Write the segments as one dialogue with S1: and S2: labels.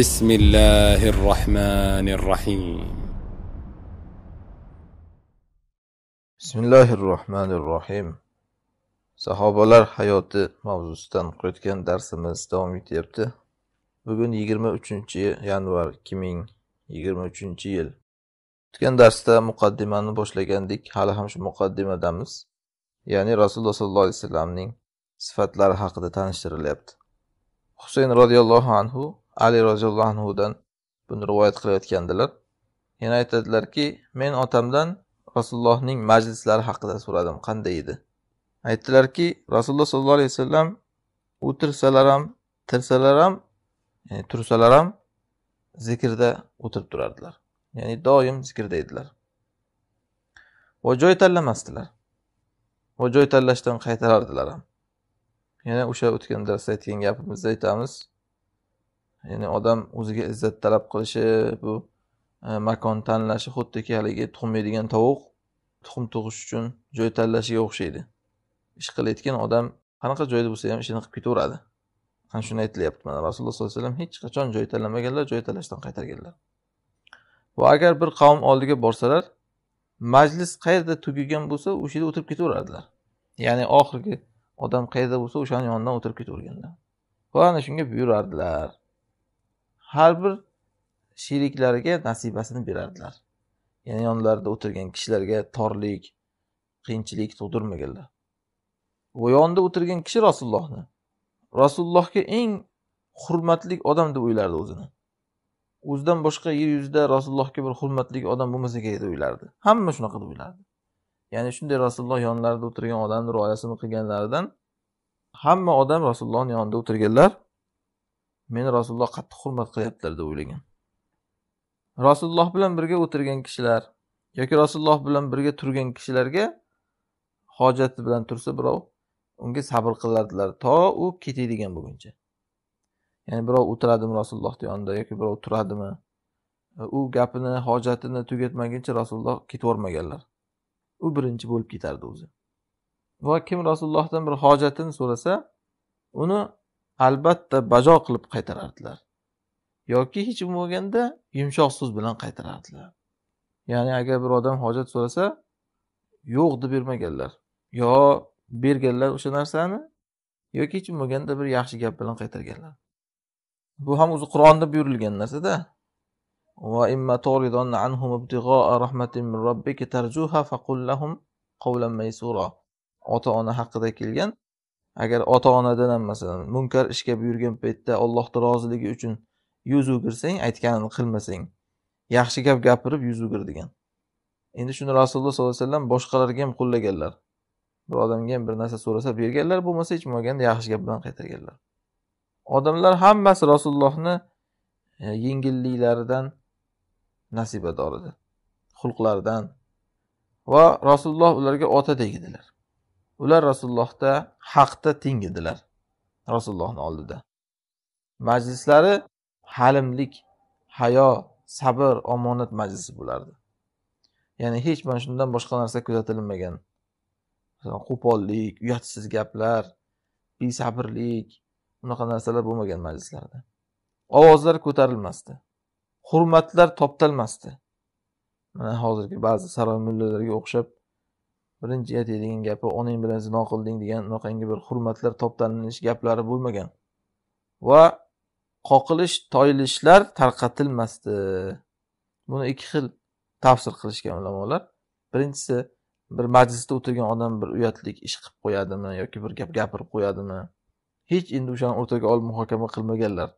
S1: بسم الله الرحمن الرحيم بسم الله الرحمن الرحيم sahobalar hayoti mavzusidan o'qiyotgan darsimiz davom etyapti bugun yigirma uchinchi yanvar ikki ming yigirma uchinchi yil o'tgan darsda muqaddimani boshlagandik hali ham shu muqaddimadamiz ya'ni rasululloh sollallohu alayhi vasallamning sifatlari haqida tanishtirilyapti husayn roziyallohu anhu ali roziyallohu anhudan buni rivoyat qilayotgandilar yana aytadilarki men otamdan rasulullohning majlislari haqida so'radim qanday edi aytdilarki rasululloh sollallohu alayhi vasallam o'tirsalar ham tirsalar ham ya'ni tursalar ham zikrda o'tirib turardilar ya'ni doim zikrda edilar va joy tanlamasdilar va joy tanlashdan qaytarardilar ham yana o'sha o'tgan darsda aytgan gapimizda aytamiz ya'ni odam o'ziga izzat talab qilishi bu e, makon tanlashi xuddiki haligi tuxum yeydigan tovuq tuxum tug'ish uchun joy tanlashiga o'xshaydi ish qilayotgan odam qanaqa joyda bo'lsa ham ishini qilib ketaveradi ana shuni aytilyapti mana rasululloh sollallohu alayhi vasallam hech qachon joy tanlamaganlar joy tanlashdan qaytarganlar va agar bir qavm oldiga borsalar majlis qayerda tugagan bo'lsa o'sha yerda o'tirib ketaverardilar ya'ni oxirgi odam qayerda bo'lsa o'shani yonidan o'tirib ketaverganlar va ana shunga buyurardilar har bir sheriklariga nasibasini berardilar ya'ni yonlarida o'tirgan kishilarga torlik qiyinchilik tug'dirmaganlar va yonida o'tirgan kishi rasulullohni rasulullohga eng hurmatli odam deb o'ylardi o'zini o'zidan boshqa yer yuzida rasulullohga bir hurmatli odam bo'lmasa kerak deb o'ylardi hamma shunaqa deb o'ylardi ya'ni shunday rasululloh yonlarida o'tirgan odamni rioyasini qilganlaridan hamma odam rasulullohni yonida o'tirganlar meni rasululloh qattiq hurmat qilyaptilar deb o'ylagan rasululloh bilan birga o'tirgan kishilar yoki rasululloh bilan birga turgan kishilarga hojati bilan tursa birov unga sabr qilardilar to u ketadigan bo'lguncha ya'ni birov o'tiradimi rasulullohni yonida yoki birov turadimi u gapini hojatini tugatmaguncha rasululloh ketvormaganlar u birinchi bo'lib ketardi o'zi va kim rasulullohdan bir hojatini so'rasa uni albatta bajo qilib qaytarardilar yoki hech bo'lmaganda yumshoq so'z bilan qaytarardilar ya'ni agar bir odam hojat so'rasa yo'q deb bermaganlar yo berganlar o'sha narsani yoki hech bo'lmaganda bir yaxshi gap bilan qaytarganlar bu ham o'zi qur'onda buyurilgan narsada ota ona haqida kelgan agar ota onadan ham masalan munkar ishga buyurgan paytda allohni roziligi uchun yuz o'girsang aytganini qilmasang yaxshi gap gapirib yuz o'gir degan endi shuni rasululloh sollallohu alayhi vasallam boshqalarga ham qo'llaganlar bir odamga ham bir narsa so'rasa berganlar bo'lmasa hech bo'lmaganda yaxshi gap bilan qaytarganlar odamlar hammasi rasulullohni e, yengilliklaridan nasibador edi xulqlaridan va rasululloh ularga otadek edilar ular rasulullohda haqda teng edilar rasulullohni oldida majlislari halimlik hayo sabr omonat majlisi bo'lardi ya'ni hech mana shundan boshqa narsa kuzatilmagan qo'pollik uyatsiz gaplar besabrlik unaqa narsalar bo'lmagan majlislarda ovozlar ko'tarilmasdi hurmatlar toptalmasdi mana hozirgi ba'zi saroy mullalarga o'xshab birinchi yat degan gapi onang bilan zino qilding degan unaqangi bir hurmatlar toptalinish gaplari bo'lmagan va qoqilish toyilishlar tarqatilmasdi buni ikki xil tafsir qilishgan ulamolar birinchisi bir majlisda o'tirgan odam bir uyatlik ish qilib qo'yadimi yoki bir gap gapirib qo'yadimi hech endi o'shani o'rtaga olib muhokama qilmaganlar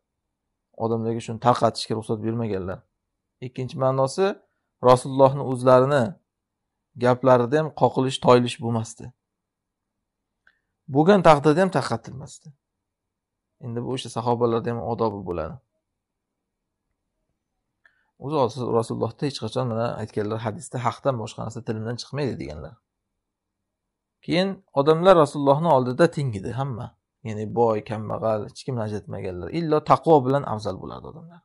S1: odamlarga shuni tarqatishga ruxsat bermaganlar ikkinchi ma'nosi rasulullohni o'zlarini gaplarida ham qoqilish toyilish bo'lmasdi bo'lgan taqdirda ham tarqatilmasdi endi bu o'sha sahobalarda ham odobi bo'ladi o'zi rasulullohda hech qachon mana aytganlar hadisda haqdan boshqa narsa tilimdan chiqmaydi deganlar keyin odamlar rasulullohni oldida teng edi hamma ya'ni boy kambag'al hech kimni ajratmaganlar illo taqvo bilan afzal bo'lardi odamlar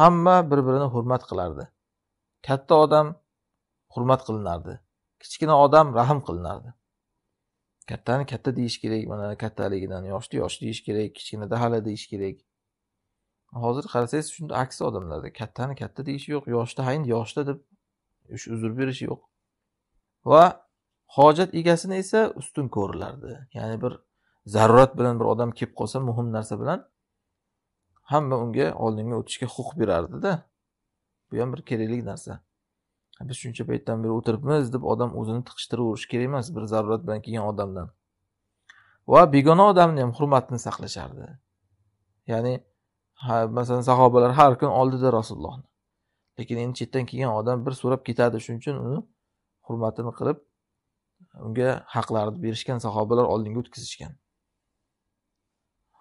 S1: hamma bir birini hurmat qilardi katta odam hurmat qilinardi kichkina odam rahm qilinardi kattani katta deyish kerak mana kattaligidan yoshni yosh deyish kerak kichkinada hali deyish kerak hozir qarasangiz shunda aksi odamlarda kattani katta deyish yo'q yoshni hayin yoshda deb uzr berishi yo'q va hojat egasini esa ustun ko'rilardi ya'ni bir zarurat bilan bir odam kelib qolsa muhim narsa bilan hamma unga oldinga o'tishga huquq berardida bu ham bir kerakli narsa biz shuncha paytdan beri o'tiribmiz deb odam o'zini tiqishtiraverish kerak emas bir zarurat bilan kelgan odamdan va begona odamni ham hurmatini saqlashardi ya'ni ha, masalan sahobalar har kun oldida rasulullohni lekin endi chetdan kelgan odam bir so'rab ketadi shuning uchun uni hurmatini qilib unga haqlarni berishgan sahobalar oldinga o'tkazishgan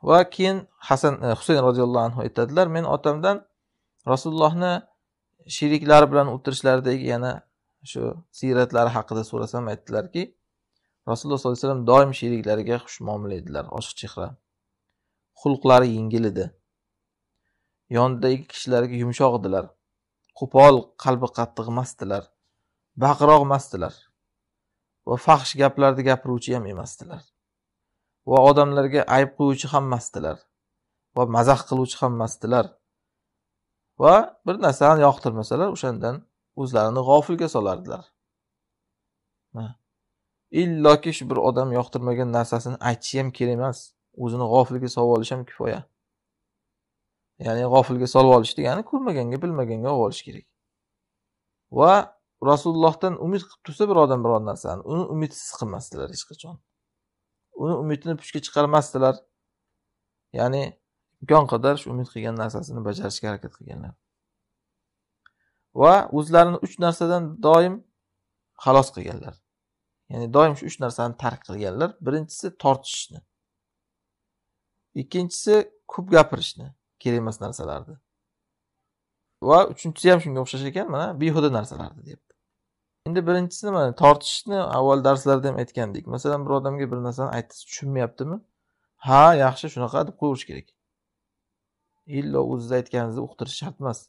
S1: va keyin hasan e, husayn roziyallohu anhu aytadilar men otamdan rasulullohni sheriklar bilan o'tirishlarida yana shu siyratlari haqida so'rasam aytdilarki rasululloh sollallohu alayhi vasallam doim sheriklariga xushmuomala edilar ochiq chehra xulqlari yengil edi yonidagi kishilarga yumshoq edilar qo'pol qalbi qattiq emasdilar baqiroq emasdilar va fahsh gaplarni gapiruvchi ham emasdilar va odamlarga ayb qo'yuvchi ham emasdilar va mazax qiluvchi ham emasdilar va bir narsani yoqtirmasalar o'shandan o'zlarini g'ofilga solardilar illoki shu bir odam yoqtirmagan narsasini aytishi ham kerak emas o'zini g'ofilga solib olish ham kifoya ya'ni g'ofilga solib olish degani ko'rmaganga bilmaganga olib olish kerak va rasulullohdan umid qilib tursa bir odam biror narsani uni umidsiz qilmasdilar hech qachon uni umidini puchga chiqarmasdilar ya'ni imkon qadar shu umid qilgan narsasini bajarishga harakat qilganlar va o'zlarini uch narsadan doim xalos qilganlar ya'ni doim shu uch narsani tark qilganlar birinchisi tortishishni ikkinchisi ko'p gapirishni kerak emas narsalarni va uchinchisi ham shunga o'xshash ekan mana behuda narsalarni deyapti endi birinchisi mana tortishishni avval darslarda ham aytgandik masalan bir odamga bir narsani aytsangiz tushunmayaptimi ha yaxshi shunaqa deb qo'yaverish kerak illo o'zizni aytganingizni uqtirish shart emas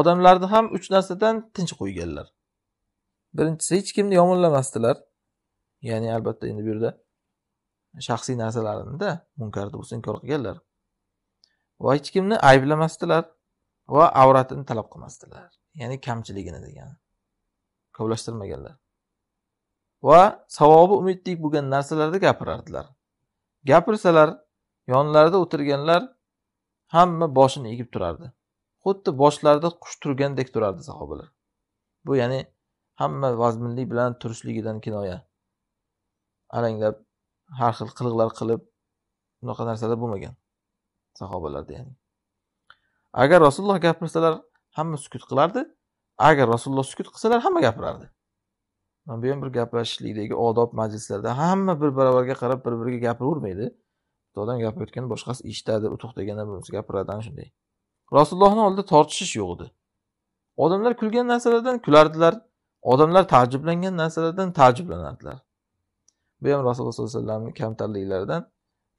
S1: odamlarni ham uch narsadan tinch qo'yganlar birinchisi hech kimni yomonlamasdilar ya'ni albatta endi bu yerda shaxsiy narsalarinida munkarni bo'lsa inkor qilganlar va hech kimni ayblamasdilar va avratini talab qilmasdilar ya'ni kamchiligini degani kovlashtirmaganlar va savobi umidlik bo'lgan narsalarda gapirardilar gapirsalar yonlarida o'tirganlar Hamma boshini egib turardi. Xuddi boshlarida qush turgandek turardi sahobalar. Bu ya'ni hamma vazminlik bilan turishligidan kinoya. Alanglab, har xil qiliqlar qilib bunaqa narsalar bo'lmagan sahobalarda ya'ni. Agar Rasululloh gapirsalar, hamma sukut qilardi. Agar Rasululloh sukut qilsalar, hamma gapirardi. mana bu ham bir gaplashishlikdagi odob majlislarda hamma bir baravarga qarab bir biriga gapiravermaydi xudodan odam boshqasi eshitadi u to'xtaganda bunisi gapiradi ana shunday rasulullohni oldida tortishish yo'q edi odamlar kulgan narsalardan kulardilar odamlar taajjublangan narsalardan taajjublanardilar bu ham rasululloh sollallohu alayhi vasallamni kamtarliklaridan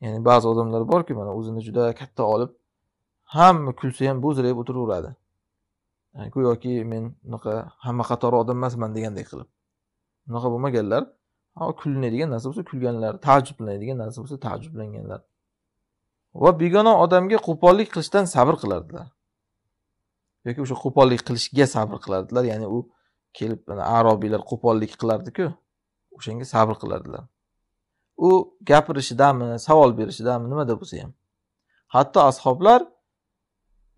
S1: ya'ni ba'zi odamlar borki mana o'zini juda katta olib hamma kulsa ham bo'zrayib o'tiraveradi go'yoki men unaqa hamma qatori odam emasman degandek qilib unaqa bo'lmaganlar kulinadigan narsa bo'lsa kulganlar taajjublanadigan narsa bo'lsa taajjublanganlar va begona odamga qo'pollik qilishdan sabr qilardilar yoki o'sha qo'pollik qilishga sabr qilardilar ya'ni u kelib arobiylar qo'pollik qilardiku o'shanga sabr qilardilar u gapirishidami savol berishidami nimada bo'lsa ham hatto ashoblar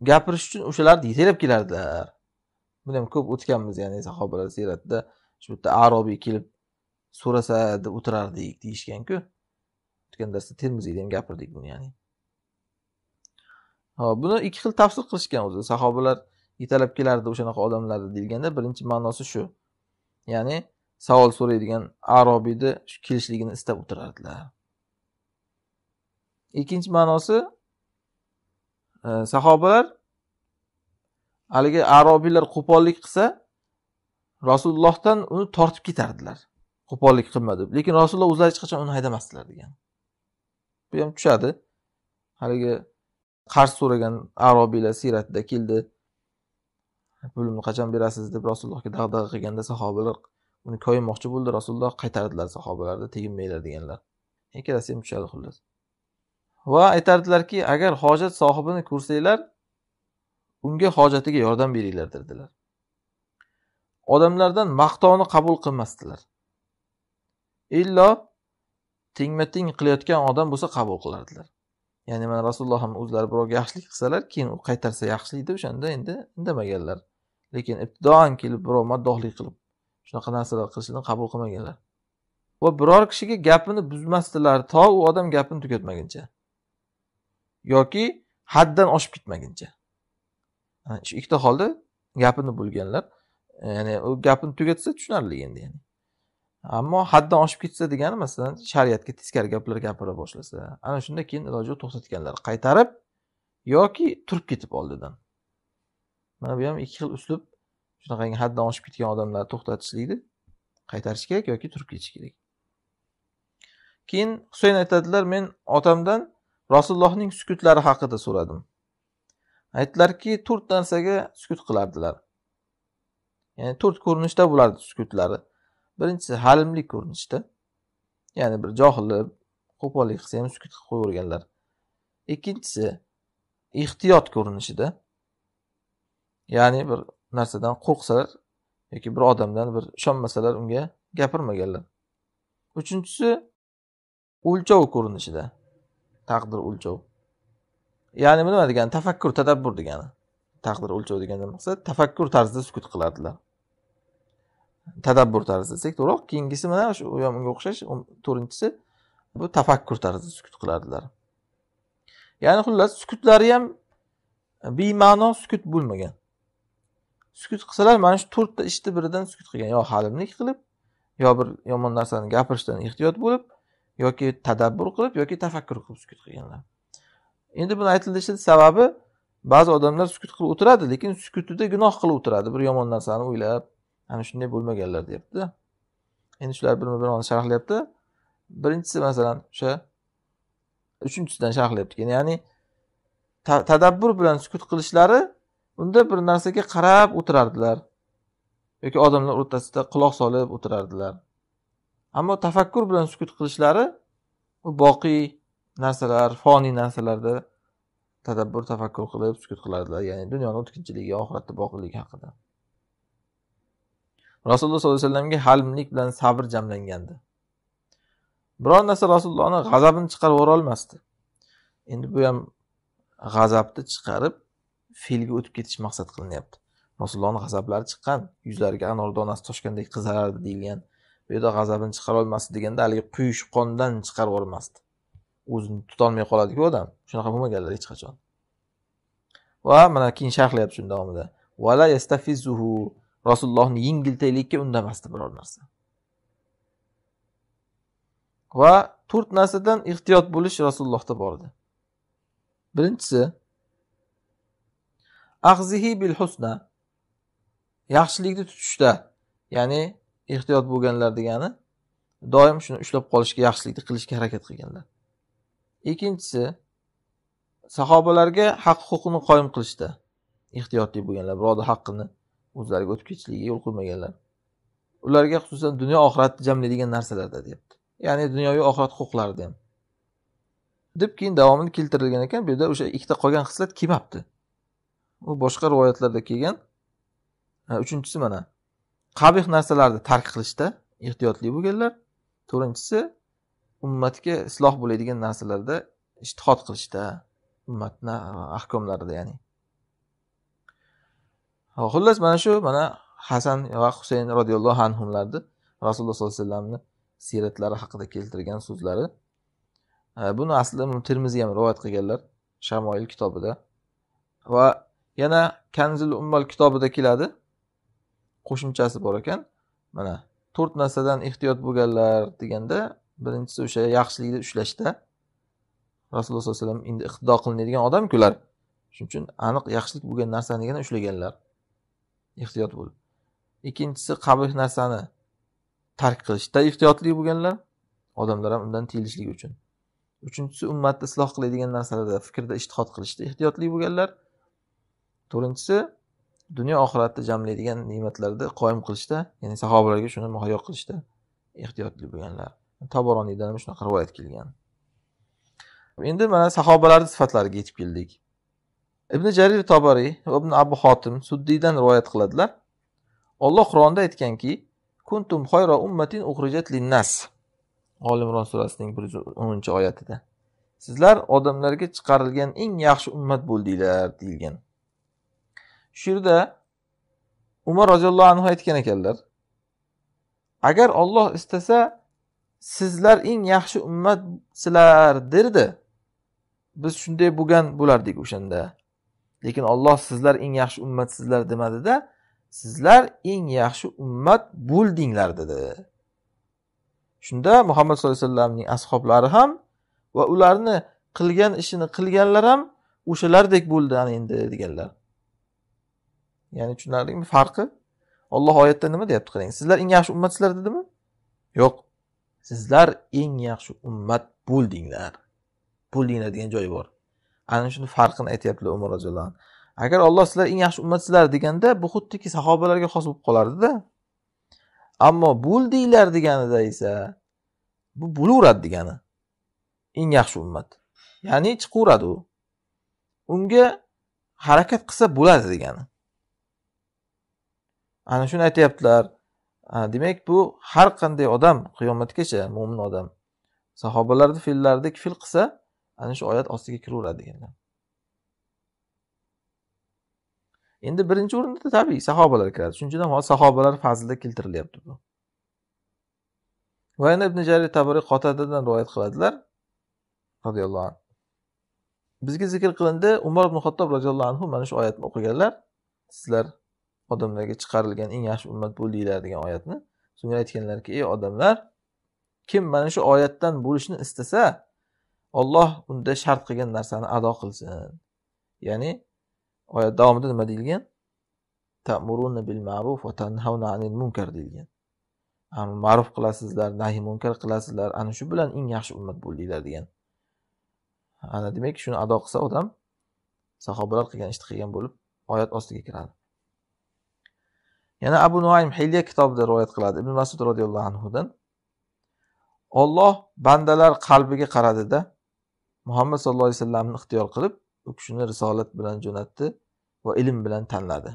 S1: gapirish uchun o'shalarni yetaklab kelardilar buni ham ko'p o'tganmiz ya'ni sahobalar siyratida shu bitta arobiy kelib so'rasa deb o'tirardik deyishganku o'tgan darsda termiziyda ham gapirdik buni ya'ni hop buni ikki xil tafsir qilishgan o'zi sahobalar yetalab kelardi o'shanaqa odamlarni deyilganda birinchi ma'nosi shu ya'ni savol so'raydigan arobiyni kelishligini istab o'tirardilar ikkinchi ma'nosi e, sahobalar haligi arobiylar qo'pollik qilsa rasulullohdan uni tortib ketardilar qo'pollik qilma deb lekin rasululloh o'zlari hech qachon uni haydamasdilar degan bu ham tushadi haligi qarz so'ragan arobiylar siyratida keldi pulimni qachon berasiz deb rasulullohga dag'dag'a qilganda sahobalar uni koyimoqchi bo'ldi rasululloh qaytardilar sahobalarni teginmanglar deganlar e, ikkalasi ham tushadi xullas va aytardilarki agar hojat sohibini ko'rsanglar unga hojatiga yordam beringlar dedilar odamlardan maqtovni qabul qilmasdilar illo tengma teng qilayotgan odam bo'lsa qabul qilardilar ya'ni mana rasululloh ham o'zlari birovga yaxshilik qilsalar keyin u qaytarsa deb o'shanda endi indamaganlar lekin ibtidoan kelib birov maddohlik qilib shunaqa narsalar qilishni qabul qilmaganlar va biror kishiga gapini buzmasdilar to u odam gapini tugatmaguncha yoki haddan oshib ketmaguncha shu ikkita holda gapini bo'lganlar ya'ni u gapini tugatsa tushunarli endi ammo haddan oshib ketsa degani masalan shariatga teskari gaplar gapira boshlasa ana shunda keyin iloji yo'q to'xtatganlar qaytarib yoki turib ketib oldidan mana bu ham ikki xil uslub shunaqangi haddan oshib ketgan odamlarni to'xtatishlikni qaytarish kerak yoki turib ketish kerak keyin husayn aytadilar men otamdan rasulullohning sukutlari haqida so'radim aytdilarki to'rt narsaga sukut qilardilar ya'ni to'rt ko'rinishda bo'lardi sukutlari birinchisi halimlik ko'rinishda ya'ni bir johillik qo'pollik qilsa ham sukut qilib qo'yaverganlar ikkinchisi ehtiyot ko'rinishida ya'ni bir narsadan qo'rqsalar yoki bir odamdan bir ishonmasalar unga gapirmaganlar uchinchisi o'lchov ko'rinishida taqdir o'lchov ya'ni bu nima degani tafakkur tadabbur degani taqdir o'lchov degandan maqsad tafakkur tarzida sukut qiladilar tadabbur tarzida desak to'g'ri keyingisi mana shu u ham unga o'xshash to'rtinchisi bu tafakkur tarzida sukut qilardilar ya'ni xullas sukutlari ham bema'no sukut bo'lmagan sukut qilsalar mana shu to'rtta ishni biridan sukut qilgan yo halimlik qilib yo bir yomon narsani gapirishdan ehtiyot bo'lib yoki tadabbur qilib yoki tafakkur qilib sukut qilganlar endi buni aytilishini sababi ba'zi odamlar sukut qilib o'tiradi lekin sukutida gunoh qilib o'tiradi bir yomon narsani o'ylab ana shunday bo'lmaganlar deyaptida endi shular birma birini sharhlayapti birinchisi masalan o'sha uchinchisidan sharhlayapti keyin ya'ni tadabbur bilan sukut qilishlari unda bir narsaga qarab o'tirardilar yoki odamlar o'rtasida quloq solib o'tirardilar ammo tafakkur bilan sukut qilishlari u boqiy narsalar foniy narsalarda tadabbur tafakkur qilib sukut qilardilar ya'ni dunyoni o'tkinchiligi oxiratda boqiyligi haqida rasululloh sollallohu alayhi vasallamga halimlik bilan sabr jamlangandi biror narsa rasulullohni g'azabini chiqarib yuborolmasdi endi bu ham g'azabni chiqarib fe'lga o'tib ketish maqsad qilinyapti rasulullohni g'azablari chiqqan yuzlariga anor donasi toshgandek qizarardi deyilgan bu yerda g'azabini chiqara olmasdi deganda haligi quyish qondan chiqarib yubormasdi o'zini tutolmay qoladiku odam shunaqa bo'lmaganlar hech qachon va mana keyin sharhlayapti shuni davomida yastafizuhu rasulullohni yengiltaylikka undamasdi biror narsa va to'rt narsadan ehtiyot bo'lish rasulullohda bor edi birinchisi ahzihi bil husna yaxshilikni tutishda ya'ni ehtiyot bo'lganlar degani doim shuni ushlab qolishga yaxshilikni qilishga harakat qilganlar ikkinchisi sahobalarga haq huquqini qoyim qilishda ehtiyotli bo'lganlar birovni haqqini o'zlariga o'tib ketishligiga yo'l qo'ymaganlar ularga xususan dunyo oxiratni jamlaydigan narsalarda deyapti ya'ni dunyoviy oxirat huquqlarida ham deb keyin davomini keltirilgan ekan bu yerda o'sha ikkita qolgan xislat kelmabdi u boshqa rivoyatlarda kelgan uchinchisi mana qabih narsalarni tark qilishda ehtiyotli bo'lganlar to'rtinchisi ummatga isloh bo'ladigan narsalarda ishtihod qilishda ummatni ahkomlarida ya'ni xullas mana shu mana hasan va husayn roziyallohu anhularni rasululloh sollallohu alayhi vasallamni siyratlari haqida keltirgan so'zlari e, buni asli termiziy ham rivoyat qilganlar shamoil kitobida va yana kanzil ummal kitobida keladi qo'shimchasi bor ekan mana to'rt narsadan ehtiyot bo'lganlar deganda birinchisi o'sha yaxshilikni ushlashda rasululloh sollallohu alayhi vasallam endi iqtido qilinadigan odamku ular shuning uchun aniq yaxshilik bo'lgan narsanigina ushlaganlar ehtiyot bo'l ikkinchisi qabih narsani tark qilishda ehtiyotli bo'lganlar odamlar ham undan tiyilishligi uchun uchinchisi ummatni isloh qiladigan narsalarda fikrda ishtihod qilishda ehtiyotli bo'lganlar to'rtinchisi dunyo oxiratni jamlaydigan ne'matlarni qoyim qilishda ya'ni sahobalarga shuni muhayyo qilishda ehtiyotli bo'lganlar toboroniydan ham shunaqa rivoyat kelgan endi mana sahobalarni sifatlariga yetib keldik ibn jarir tobariy va ibn abu xotim suddiydan rivoyat qiladilar olloh qur'onda aytganki kuntum xoyro ummatin uxrijat linnas olimron surasining bir yuz o'ninchi oyatida sizlar odamlarga chiqarilgan eng yaxshi ummat bo'ldinglar deyilgan shu yerda umar roziyallohu anhu aytgan ekanlar agar olloh istasa sizlar eng yaxshi ummat derdi biz shunday bo'lgan bo'lardik o'shanda lekin olloh sizlar eng yaxshi ummatsizlar demadida sizlar eng yaxshi ummat bo'ldinglar dedi shunda muhammad sallallohu alayhi vasallamning ashoblari ham va ularni qilgan ishini qilganlar ham o'shalardek bo'ldi ana endi deganlar ya'ni tushunarlimi farqi olloh oyatda nima deyapti qarang sizlar eng yaxshi ummatsizlar dedimi yo'q sizlar eng yaxshi ummat bo'ldinglar bo'ldinglar degan joyi bor ana shuni farqini aytyaptilar umar roziyallohu anhu agar olloh sizlar eng yaxshi ummatsizlar deganda bu xuddiki sahobalarga xos bo'lib qolardida ammo bo'ldinglar deganida esa bu bo'laveradi degani eng yaxshi ummat ya'ni chiqaveradi u unga harakat qilsa bo'ladi degani ana shuni aytyaptilar demak bu har qanday odam qiyomatgacha mo'min odam sahobalarni fe'llaridek fe'l qilsa ana shu oyat ostiga kiraveradi deganlar endi birinchi o'rinda tabiiy sahobalar kiradi shuning uchun ham hozir sahobalar fazlida keltirilyapti bu va yana ibn jarir tabariy qotadadan rivoyat qiladilar roziyallohu anhu bizga zikr qilindi umar ibn xattob roziyallohu anhu mana shu oyatni o'qiganlar sizlar odamlarga chiqarilgan eng yaxshi ummat bo'ldinglar degan oyatni so'ngra aytganlarki ey odamlar kim mana shu oyatdan bo'lishni istasa olloh unda shart qilgan narsani ado qilsin ya'ni oyat davomida nima deyilgan tamuruna bil ma'ruf va tanhauna anil munkar deyilgan ma'ruf qilasizlar nahiy munkar qilasizlar ana shu bilan eng yaxshi ummat bo'ldinglar degan ana demak shuni ado qilsa odam sahobalar qilgan ishni qilgan bo'lib oyat ostiga kiradi yana abu nuaym hilya kitobida rivoyat qiladi ibn masud roziyallohu anhudan olloh bandalar qalbiga qaradida muhammad sallallohu alayhi vasallamni ixtiyor qilib u kishini risolat bilan jo'natdi va ilm bilan tanladi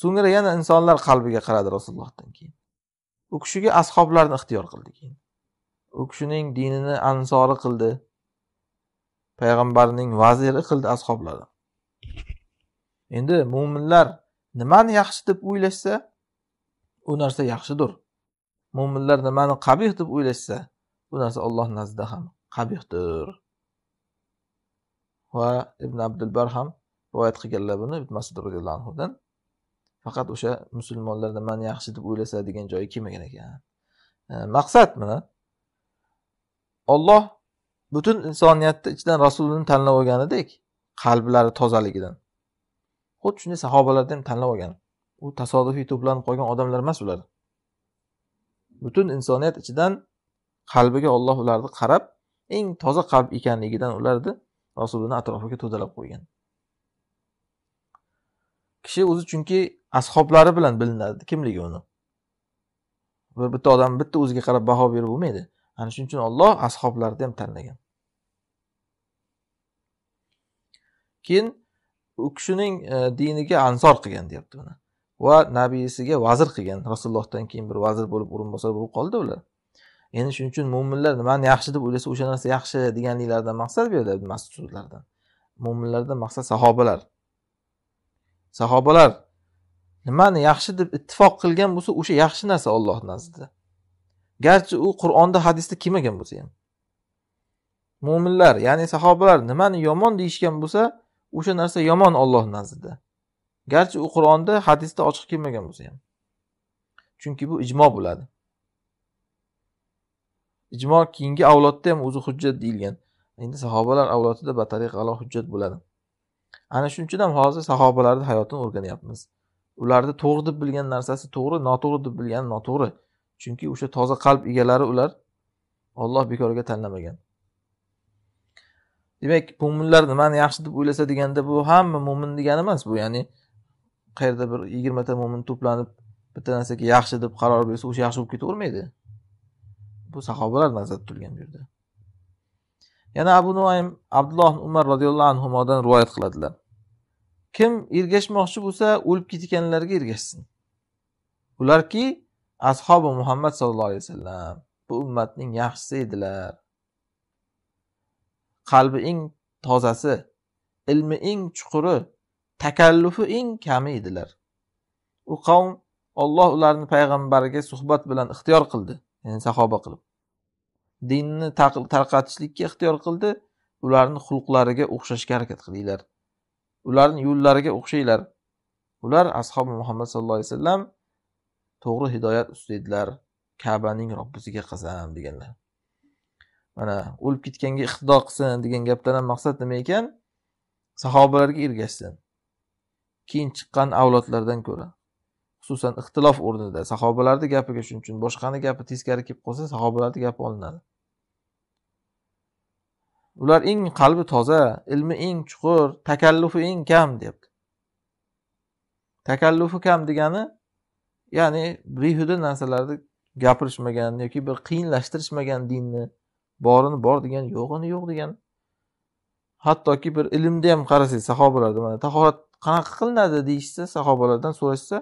S1: so'ngra yana insonlar qalbiga qaradi rasulullohdan keyin u kishiga ashoblarni ixtiyor qildi keyin u kishining dinini ansori qildi payg'ambarning vaziri qildi ashoblari endi mo'minlar nimani yaxshi deb o'ylashsa u narsa yaxshidir mo'minlar nimani qabih deb o'ylashsa bu narsa olloh nazdida ham qabihdir va ibn abdulbar ham rivoyat qilganlar buni ibn masud roziyallohu anhudan faqat o'sha musulmonlar nimani yaxshi deb o'ylasa degan joyi kelmagan ekan e, maqsad mana olloh butun insoniyatni ichidan rasulini tanlab olganidek qalblari tozaligidan xuddi shunday sahobalarni ham tanlab olgan u tasodifiy to'planib qolgan odamlar emas ular butun insoniyat ichidan qalbiga olloh ularni qarab eng toza qalb ekanligidan ularni rasulini atrofiga to'dalab qo'ygan kishi o'zi chunki ashoblari bilan bilinadi kimligi uni bir bitta odam bitta o'ziga qarab baho berib bo'lmaydi ana shuning uchun olloh ashoblarni ham tanlagan keyin u kishining e, diniga ansor qilgan deyapti buni va nabiysiga vazir qilgan rasulullohdan keyin bir vazir bo'lib o'rinbosar bo'lib qoldi ular endi shuning uchun mo'minlar nimani yaxshi deb o'ylasa o'sha narsa yaxshi deganliklaridan maqsad bu yerda masud so'zlardan mo'minlardan maqsad sahobalar sahobalar nimani yaxshi deb ittifoq qilgan bo'lsa o'sha yaxshi narsa olloh nazdida garchi u qur'onda hadisda kelmagan bo'lsa ham mo'minlar ya'ni sahobalar nimani yomon deyishgan bo'lsa o'sha narsa yomon olloh nazdida garchi u qur'onda hadisda ochiq kelmagan bo'lsa ham chunki bu ijmo bo'ladi Ijmo keyingi avlodda ham o'zi hujjat deyilgan. Endi sahobalar avlodida batariq alo hujjat bo'ladi. Ana ham hozir sahobalarni hayotini o'rganyapmiz. ularni to'g'ri deb bilgan narsasi to'g'ri, noto'g'ri deb bilgani noto'g'ri. Chunki o'sha toza qalb egalari ular Alloh bekorga tanlamagan. Demak, mo'minlar nimani yaxshi deb o'ylasa deganda bu hamma mo'min degani emas bu, ya'ni qayerda bir 20 ta mo'min to'planib bitta narsaga yaxshi deb qaror bersa, o'sha yaxshi bo'lib ketavermaydi. bu sahobalar nazarda tutilgan bu yerda yana abu nuaym abdulloh umar roziyallohu anhudan rivoyat qiladilar kim ergashmoqchi bo'lsa o'lib ketganlarga ergashsin ularki ashobi muhammad sallallohu alayhi vasallam bu ummatning yaxshisi edilar qalbi eng tozasi ilmi eng chuquri takallufi eng kami edilar u qavm olloh ularni payg'ambariga suhbat bilan ixtiyor qildi ya'ni sahoba qilib dinni tarqatishlikka ixtiyor qildi ularni xulqlariga o'xshashga harakat qilinglar ularni yo'llariga o'xshanglar ular ashobi muhammad sallallohu alayhi vasallam to'g'ri hidoyat ustida edilar kabaning robbisiga qasam deganlar mana o'lib ketganga iqtido qilsin degan gapdan ham maqsad nima ekan sahobalarga ergashsin keyin chiqqan avlodlardan ko'ra xususan ixtilof o'rnida sahobalarni gapiga shuning uchun boshqani gapi teskari kelib qolsa sahobalarni gapi olinadi ular eng qalbi toza ilmi eng chuqur takallufi eng kam deyapti takallufi kam degani ya'ni behuda narsalarni gapirishmagan yoki bir qiyinlashtirishmagan dinni borini bor degan yo'g'ini yo'q degan hattoki bir ilmda ham qarasangiz sahobalarda mana tahorat qanaqa qilinadi deyishsa sahobalardan so'rashsa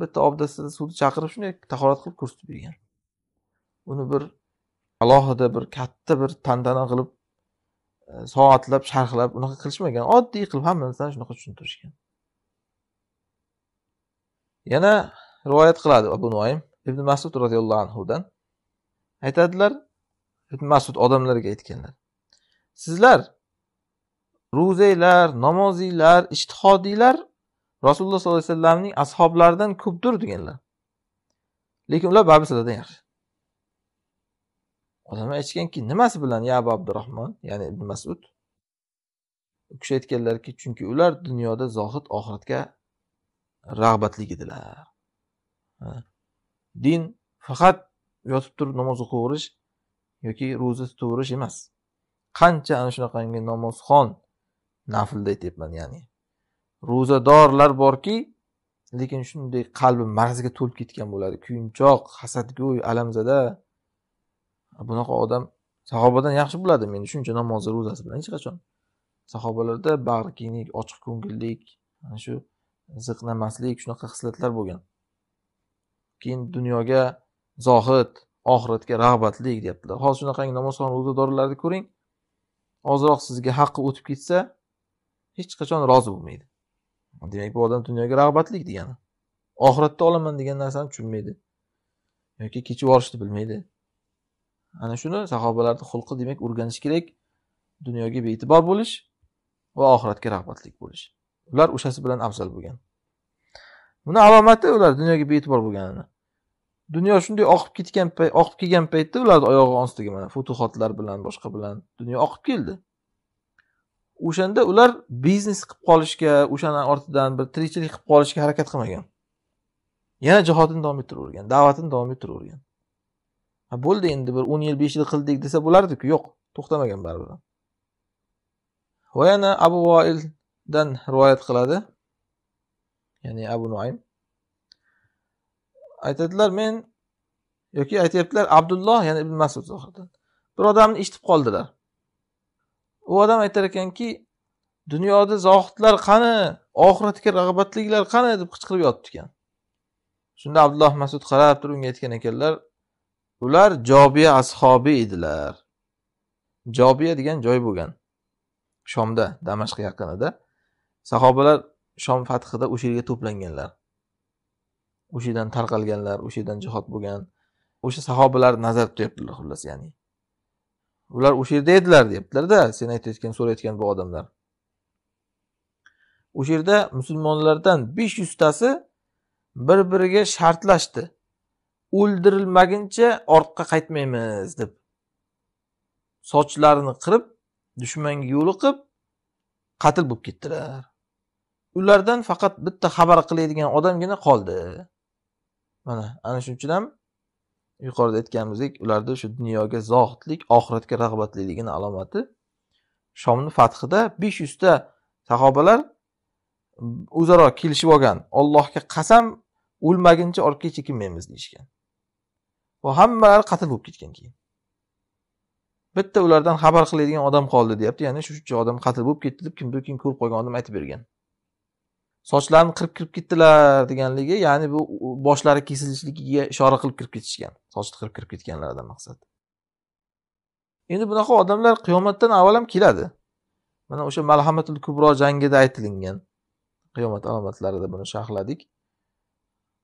S1: bitta obdastada suvni chaqirib shunday tahorat qilib ko'rsatib bergan uni bir alohida bir katta bir tantana qilib e, soatlab sharhlab unaqa qilishmagan oddiy qilib hamma narsani shunaqa tushuntirishgan yana rivoyat qiladi abu noim ibn masud roziyallohu anhudan aytadilar ibn masud odamlarga aytganlar sizlar ro'zanglar namozinglar ishtihodinglar rasululloh sollallohu alayhi vasallamning ashoblaridan ko'pdir deganlar lekin ular babi siladan yaxshi odamlar aytishganki nimasi bilan ya abu abdurahmon ya'ni ibn masud u kishi aytganlarki chunki ular dunyoda zohid oxiratga rag'batli edilar din faqat yotib turib namoz o'qiyverish yoki ro'za tutaverish emas qancha ana shunaqangi namozxon naflda aytyapman ya'ni ro'zadorlar borki lekin shunday qalbi mag'zga to'lib ketgan bo'ladi kuyunchoq hasadgo'y alamzada bunaqa odam sahobadan yaxshi bo'ladi meni shuncha namozi ro'zasi bilan hech qachon sahobalarda bag'ri kenglik ochiq ko'ngillik mana shu ziqnamaslik shunaqa xislatlar bo'lgan keyin dunyoga zohid oxiratga rag'batlik deyaptilar hozir shunaqangi namozxon ro'zadorlarni ko'ring ozroq sizga haqqi o'tib ketsa hech qachon rozi bo'lmaydi demak bu odam dunyoga rag'batlik degani oxiratda olaman degan narsani tushunmaydi yoki kechib yuborishni bilmaydi ana shuni sahobalarni xulqi demak o'rganish kerak dunyoga bee'tibor bo'lish va oxiratga rag'batlik bo'lish ular o'shasi bilan afzal bo'lgan buni alomati ular dunyoga bee'tibor bo'lganini dunyo shunday oqib ketgan oqib kelgan paytda ularni oyog'i ostiga mana futuhotlar bilan boshqa bilan dunyo oqib keldi o'shanda ular biznes qilib qolishga o'shani ortidan bir tirikchilik qilib qolishga harakat qilmagan yana jihodini davom ettiravergan da'vatini davom ettiravergan bo'ldi endi bir o'n yil besh yil qildik desa bo'lardiku yo'q to'xtamagan baribir va yana abu voildan rivoyat qiladi ya'ni abu nuaym aytadilar men yoki aytyaptilar abdulloh ya'ni ibn masud bir odamni eshitib qoldilar u odam aytar ekanki dunyoda zohidlar qani oxiratga rag'batliklar qani deb qichqirib yotibdi ekan shunda abdulloh masud qarab turib unga aytgan ekanlar ular jobiya ashobi edilar jobiya degan joy bo'lgan shomda damashq yaqinida sahobalar shom fathida o'sha yerga to'planganlar o'sha yerdan tarqalganlar o'sha yerdan jihod bo'lgan o'sha sahobalarni nazarda tutyaptilar xullas ya'ni ular o'sha yerda edilar deyaptilarda sen aytayotgan so'rayotgan bu odamlar o'sha yerda musulmonlardan besh yuztasi bir biriga shartlashdi o'ldirilmaguncha ortga qaytmaymiz deb sochlarini qirib dushmanga yo'liqib qatl bo'lib ketdilar ulardan faqat bitta xabar qiladigan odamgina qoldi mana ana shuning uchun ham yuqorida aytganimizdek ularda shu dunyoga zohidlik oxiratga rag'batliligini alomati shomni fathida besh yuzta sahobalar o'zaro kelishib olgan ollohga qasam o'lmaguncha orqaga chekinmaymiz deyishgan va hammalari qatl bo'lib ketgan keyin bitta ulardan xabar qiladigan odam qoldi deyapti ya'ni shu shuncha odam qatl bo'lib ketdi deb kimdir kim ko'rib qolgan odam aytib bergan sochlarini qirib kirib ketdilar deganligi ya'ni bu boshlari kesilishligiga ishora qilib kirib ketishgan sochni qirib kirib ketganlaridan maqsad endi bunaqa odamlar qiyomatdan avval ham keladi mana o'sha malhamatul kubro jangida aytilingan qiyomat alomatlarida buni sharhladik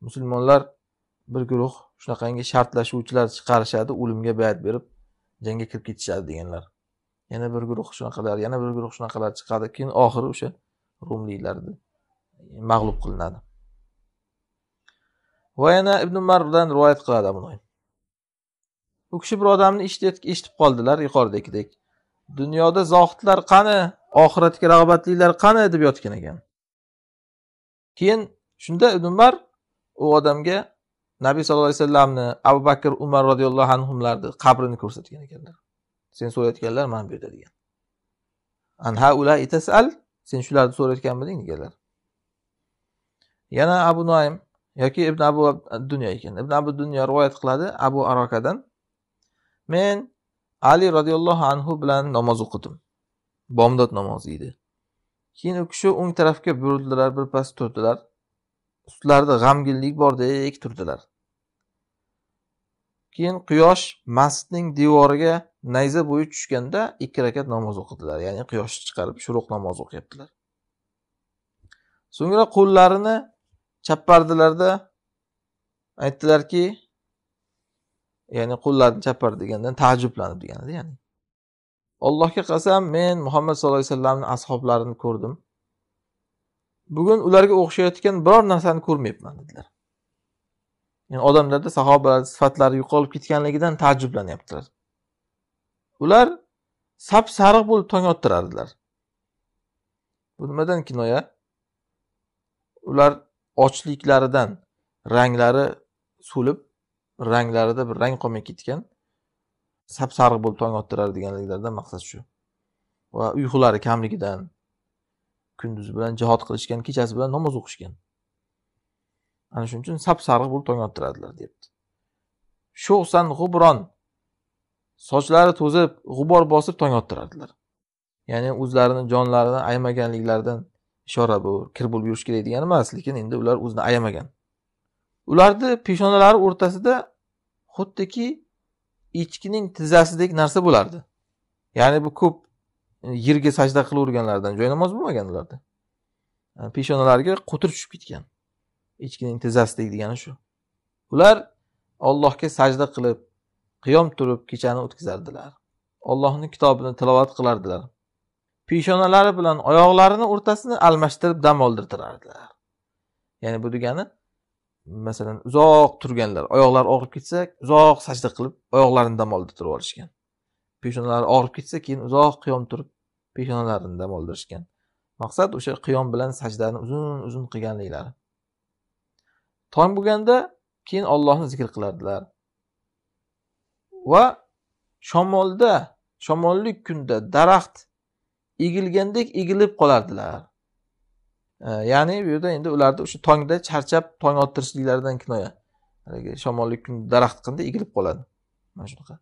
S1: musulmonlar bir guruh shunaqangi shartlashuvchilar chiqarishadi o'limga bayat berib jangga kirib ketishadi deganlar yana bir guruh shunaqalar yana bir guruh shunaqalar chiqadi keyin oxiri o'sha rumliklarni mag'lub qilinadi va yana ibn umardan rivoyat qiladi abu noim u kishi bir odamni eshitib qoldilar yuqoridagidek dunyoda zohidlar qani oxiratga rag'batlilar qani deb yotgan ekan keyin shunda ibn umar u odamga nabiy sallallohu alayhi vasallamni abu bakr umar roziyallohu anhularni qabrini ko'rsatgan ekanlar sen so'rayotganlar mana bu yerda degan anha sen shularni so'rayotganmiding deganlar yana abu noim yoki ibn abu dunyo ekan ibn abu dunyo rivoyat qiladi abu arokadan men ali roziyallohu anhu bilan namoz o'qidim bomdod namozi edi keyin u kishi o'ng tarafga burildilar birpas turdilar ustlarida g'amginlik bordek turdilar keyin quyosh masjidning devoriga nayza bo'yi tushganda ikki rakat namoz o'qidilar ya'ni quyoshni chiqarib shuruq namozi o'qiyaptilar so'ngra qo'llarini chapardilarda aytdilarki ya'ni qo'llarini chapar degandan taajjublanib deganida ya'ni allohga qasam men muhammad sallallohu alayhi vasallamni ashoblarini ko'rdim bugun ularga o'xshayotgan biror narsani ko'rmayapman dedilar ya'ni odamlarda sahobalar sifatlari yo'qolib ketganligidan taajjublanyaptilar ular sap sariq bo'lib tong ottirardilar bu nimadan kinoya ular ochliklaridan ranglari so'lib ranglarida bir rang qolmay ketgan sap sariq bo'lib tong ottirar deganliklaridan maqsad shu va uyqulari kamligidan kunduzi bilan jihod qilishgan kechasi bilan namoz o'qishgan ana shuning uchun sap sariq bo'lib tong ottiradilar deyapti shosan g'ubron sochlari to'zib g'ubor bosib tong ottirardilar ya'ni o'zlarini jonlarini aymaganliklaridan ishora bu kir bo'lib yurish kerak degani emas lekin endi ular o'zini ayamagan ularni peshonalari o'rtasida xuddiki echkining tizzasidek narsa bo'lardi ya'ni bu ko'p e, yerga sajda qilaverganlaridan joy namoz bo'lmagan ularda e, peshonalariga qo'tir tushib ketgan echkining tizzasidek degani shu ular ollohga sajda qilib qiyom turib kechani o'tkazardilar ollohni kitobini tilovat qilardilar peshonalari bilan oyoqlarini o'rtasini almashtirib dam oldirtirardilar ya'ni bu degani masalan uzoq turganlar oyoqlari og'rib ketsa uzoq sajda qilib oyoqlarini dam oldirtirib olishgan peshonalari og'rib ketsa keyin uzoq qiyom turib peshonalarini dam oldirishgan maqsad o'sha qiyom bilan sajdani uzun uzun qilganliklari tong bo'lganda keyin ollohni zikr qilardilar va shamolda shamollik kunda daraxt egilgandek egilib qolardilar ya'ni bu yerda endi ularni o'sha tongda charchab tong ottirishliklaridan kinoya haligi shamolli kun daraxt qanday egilib qoladi mana shunaqa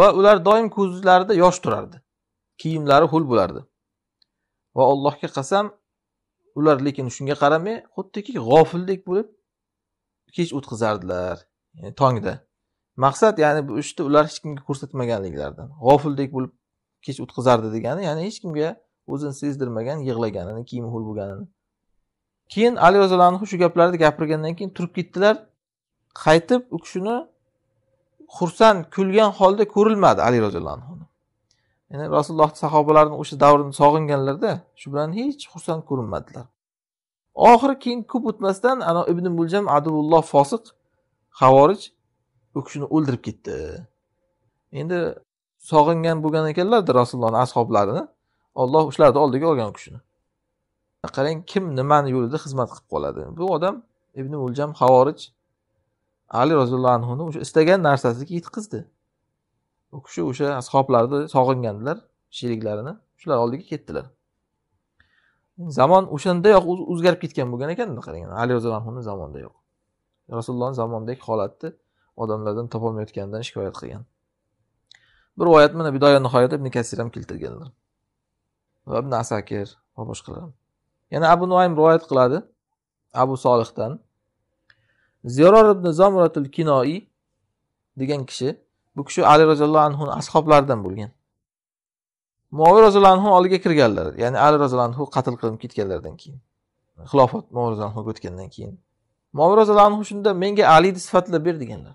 S1: va ular doim ko'zlarida yosh turardi kiyimlari ho'l bo'lardi va allohga qasam ular lekin shunga qaramay xuddiki g'ofildek bo'lib kech o'tkazardilar yani tongda maqsad ya'ni bu ishni ular hech kimga ko'rsatmaganliklaridan g'ofildek bo'lib kech o'tkazardi degani ya'ni hech kimga o'zini sezdirmagan yig'laganini kiyimi ho'l bo'lganini keyin ali roziyallohu anhu shu gaplarni gapirgandan keyin turib ketdilar qaytib u kishini xursand kulgan holda ko'rilmadi ali roziyallohu anhu ya'ni rasulullohni sahobalarini o'sha davrini sog'inganlarda shu bilan hech xursand ko'rinmadilar oxiri keyin ko'p o'tmasdan ana ibn muljam abdulloh fosiq havorij u kishini o'ldirib ketdi endi sog'ingan bo'lgan ekanlarda rasulullohni ashoblarini olloh ularni oldiga olgan u kishini e, qarang kim nimani yo'lida xizmat qilib qoladi bu odam ibn uljam havorij ali roziyallohu anhuni o'sha istagan narsasiga yetkazdi u kishi o'sha ashoblarni sog'ingandilar sheriklarini shular oldiga ketdilar zamon o'shandayoq o'zgarib ketgan bo'lgan ekanda qarang ali roziyallohu anhuni zamonidayoq rasulullohni zamonidagi holatni odamlardan topolmayotganidan shikoyat qilgan bir oyat mana bidoya nihoyat ibn kasir ham keltirganlar va ibn asakir va boshqalar yana abu nuaym rivoyat qiladi abu solihdan ziyoror ibn zomratul kinoiy degan kishi bu kishi ali roziyallohu anhuni ashoblaridan bo'lgan muoviy roziyallohu anhu oldiga kirganlar ya'ni ali roziyallohu anhu qatl qilinib ketganlaridan keyin xilofat muoviy roziyallohu anhuga o'tgandan keyin muoviy roziyallohu anhu shunda menga aliyni sifatlab ber deganlar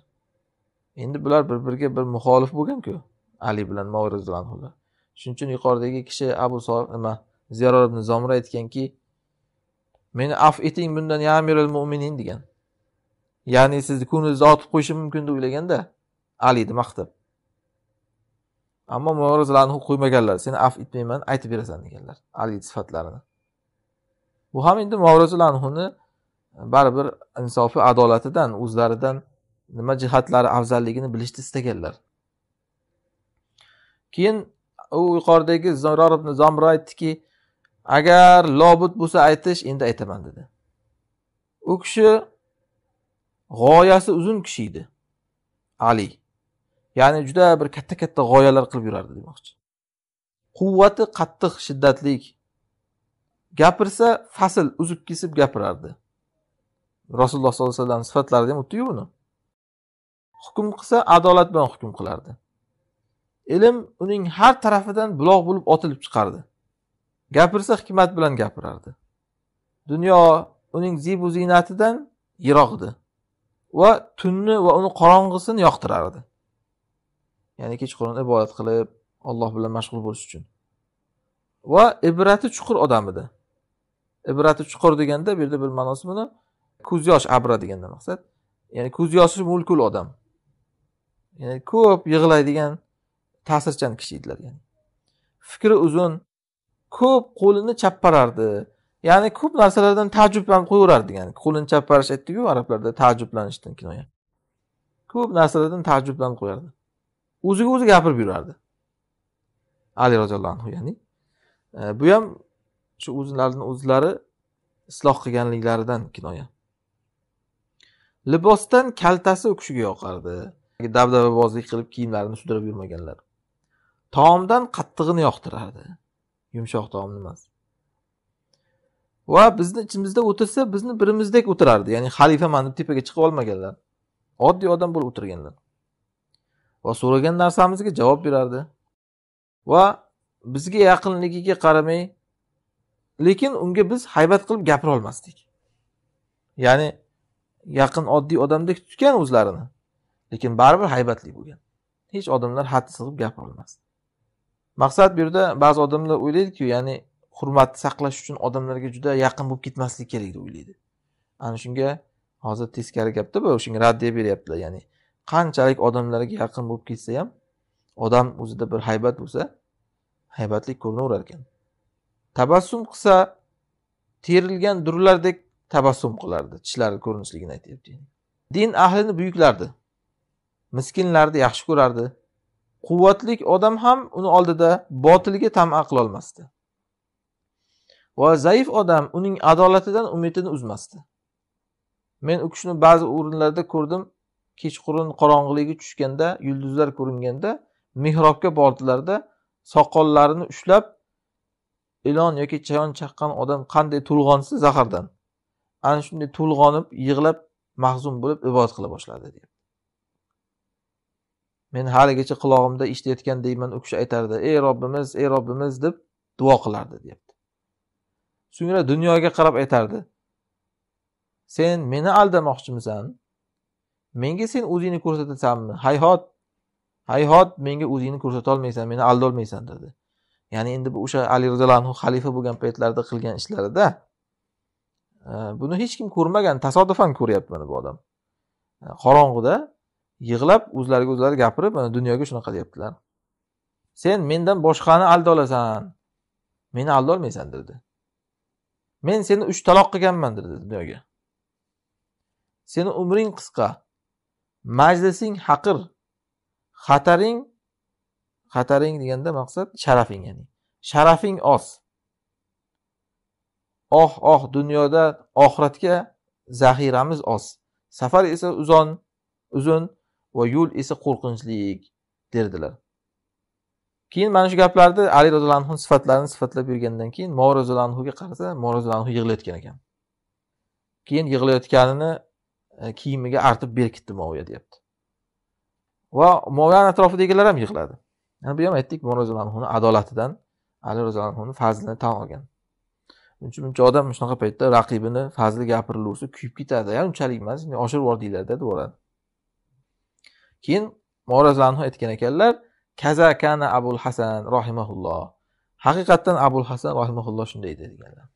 S1: endi bular bir biriga bir muxolif bo'lganku ali bilan moviy roziyallohular shuning uchun yuqoridagi kishi abu nima ziyorat ibn zomir aytganki meni af eting bundan ya amirul mo'minin degan ya'ni sizni ko'nglingizni otib qo'yishim mumkin deb o'ylaganda alini maqtab ammo mo'rizlarni qo'ymaganlar seni af etmayman aytib berasan deganlar ali sifatlarini bu ham endi mo'rizilanhuni e, baribir insofi adolatidan o'zlaridan nima jihatlari afzalligini bilishni istaganlar keyin u yuqoridagi zoror zomir aytdiki agar lobud bo'lsa aytish endi aytaman dedi u kishi g'oyasi uzun kishi edi ali ya'ni juda bir katta katta g'oyalar qilib yurardi demoqchi quvvati qattiq shiddatli gapirsa fasl uzib kesib gapirardi rasululloh sollallohu alayhi vasallam sifatlarida ham o'tdiku buni hukm qilsa adolat bilan hukm qilardi ilm uning har tarafidan buloq bo'lib otilib chiqardi gapirsa hikmat bilan gapirardi dunyo uning zibu ziynatidan edi va tunni va uni qorong'isini yoqtirardi ya'ni kechqurun ibodat qilib olloh bilan mashg'ul bo'lish uchun va ibrati chuqur odam edi ibrati chuqur deganda bu yerda bir ma'nosi buni ko'z yosh abra deganda maqsad ya'ni ko'z yoshi mulkul odam ya'ni ko'p yig'laydigan ta'sirchan kishi edilar ya'ni fikri uzun ko'p qo'lini chapparardi ya'ni ko'p narsalardan taajjublanib qo'yaverardi ya'ni qo'lini chapparash aytdiku arablarda taajjublanishdan kinoya ko'p narsalardan taajjublanib qo'yardi o'ziga o'zi gapirib yurardi ali roziyallohu anhu ya'ni e, bu ham shu o'zlarini o'zlari isloh qilganliklaridan kinoya libosdan kaltasi u kishiga yoqardi dabdababozlik qilib kiyimlarini sudrab yurmaganlar taomdan qattig'ini yoqtirardi yumshoq taomni emas va bizni ichimizda o'tirsa bizni birimizdek o'tirardi ya'ni xalifaman deb tepaga chiqib olmaganlar oddiy odam bo'lib o'tirganlar va so'ragan narsamizga javob berardi va bizga yaqinligiga qaramay lekin unga biz haybat qilib gapira olmasdik ya'ni yaqin oddiy odamdek tutgan o'zlarini lekin baribir haybatli bo'lgan hech odamlar haddi sig'ib gapira olmasdi maqsad bu yerda ba'zi odamlar o'ylaydiku ya'ni hurmatni saqlash uchun odamlarga juda yaqin bo'lib ketmaslik kerak deb o'ylaydi ana shunga hozir teskari gapda bu o'shanga raddiya beryaptilar ya'ni qanchalik odamlarga yaqin bo'lib ketsa ham odam o'zida bir haybat bo'lsa haybatli ko'rinaverar ekan tabassum qilsa terilgan durlardek tabassum qilardi tishlari ko'rinishligini aytyapti din ahlini buyuklardi miskinlarni yaxshi ko'rardi quvvatlik odam ham uni oldida botilga tama qilolmasdi va zaif odam uning adolatidan umidini uzmasdi men u kishini ba'zi o'rinlarda ko'rdim kechqurun qorong'iligi tushganda yulduzlar ko'ringanda mehrobga bordilarda soqollarini ushlab ilon yoki chayon chaqqan odam qanday to'lg'onsa zahardan ana shunday to'lg'onib yig'lab mahzun bo'lib ibodat qila boshladi deyapti men haligacha qulog'imda eshitayotgan deyman u kishi aytardi ey robbimiz ey robbimiz deb duo qilardi deyapti so'ngra dunyoga qarab aytardi sen meni aldamoqchimisan menga sen o'zingni ko'rsatasanmi hayhot hayhot menga o'zingni ko'rsatolmaysan meni aldolmaysan dedi ya'ni endi bu o'sha ali roziyallohu anhu xalifa bo'lgan paytlarida qilgan ishlarida e, buni hech kim ko'rmagan tasodifan ko'ryapti mana bu odam e, qorong'uda yig'lab o'zlariga o'zlari gapirib mana dunyoga shunaqa deyaptilar sen mendan boshqani aldolasan meni aldolmaysan dedi men seni uch taloq qilganman dedi dunyoga seni umring qisqa majlising haqir xataring xataring deganda maqsad sharafing ya'ni sharafing oz oh oh dunyoda oxiratga zaxiramiz oz safar esa uzon uzun va yo'l esa qo'rqinchli derdilar keyin mana shu gaplarni ali roziyallohu anhuni sifatlarini sifatlab bergandan keyin mor roziyallohu anhuga qarasa mor roziyallohu anhu yig'layotgan ekan keyin yig'layotganini e, kiyimiga artib berkitdi moviya deyapti va moviyani atrofidagilar ham yig'ladi yani bu ham aytdik mor roziyallohu anhuni adolatidan ali roziyallohu anhuni fazlini tan olgan shuning uchun buncha odam shunaqa paytda raqibini fazli gapirilaversa kuyib ketadi unchalik emas oshirib yubordinglarda deb yuboradi keyin anhu aytgan ekanlar kaza kana abul hasan rohimaulloh haqiqatdan abul hasan rohimaulloh shunday deganlar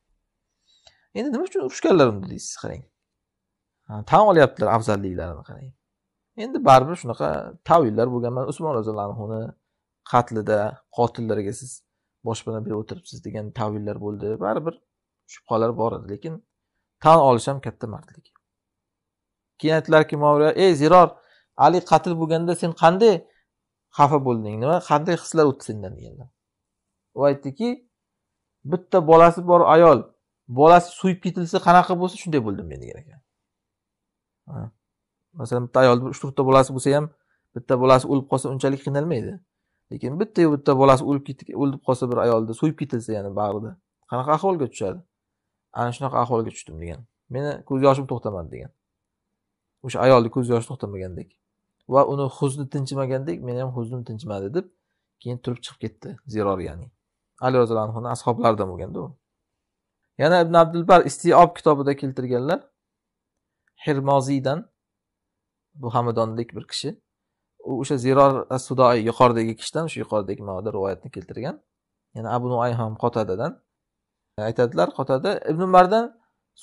S1: endi nima uchun urushganlar unda deysiz qarang tan olyaptilar afzalliklarini qarang endi baribir shunaqa tavillar bo'lgan mana usmon roziyallohu anhuni qatlida qotillarga siz boshpana berib o'tiribsiz degan tavillar bo'ldi baribir shubhalar bor edi lekin tan olish ham katta mardlik keyin aytdilarki moviya ey ziror ali qatl bo'lganda sen qanday xafa bo'lding nima qanday hislar o'tdi sendan deganlar u aytdiki bitta bolasi bor ayol bolasi so'yib ketilsa qanaqa bo'lsa shunday bo'ldim men degan ekan masalan bitta ayolni uch to'rtta bolasi bo'lsa ham bitta bolasi o'lib qolsa unchalik qiynalmaydi lekin bittayu bitta bolasi o'lib o'lib qolsa bir ayolni so'yib ketilsa ya'ni bag'rida qanaqa ahvolga tushadi ana shunaqa ahvolga tushdim degan meni ko'z yoshim to'xtamadi degan o'sha ayolni ko'z yoshi to'xtamagandek va uni huzni tinchimagandek meni ham huznim tinchimadi deb keyin turib chiqib ketdi ziror ya'ni ali roziyallohu anhuni ashoblaridan bo'lganda u yana ibn abdulbar istiob kitobida keltirganlar hirmoziydan bu hamidonlik bir kishi u o'sha ziror sudoi yuqoridagi kishidan shu yuqoridagi manoda rivoyatni keltirgan yana abu nuay ham qotadadan aytadilar qotada ibn umardan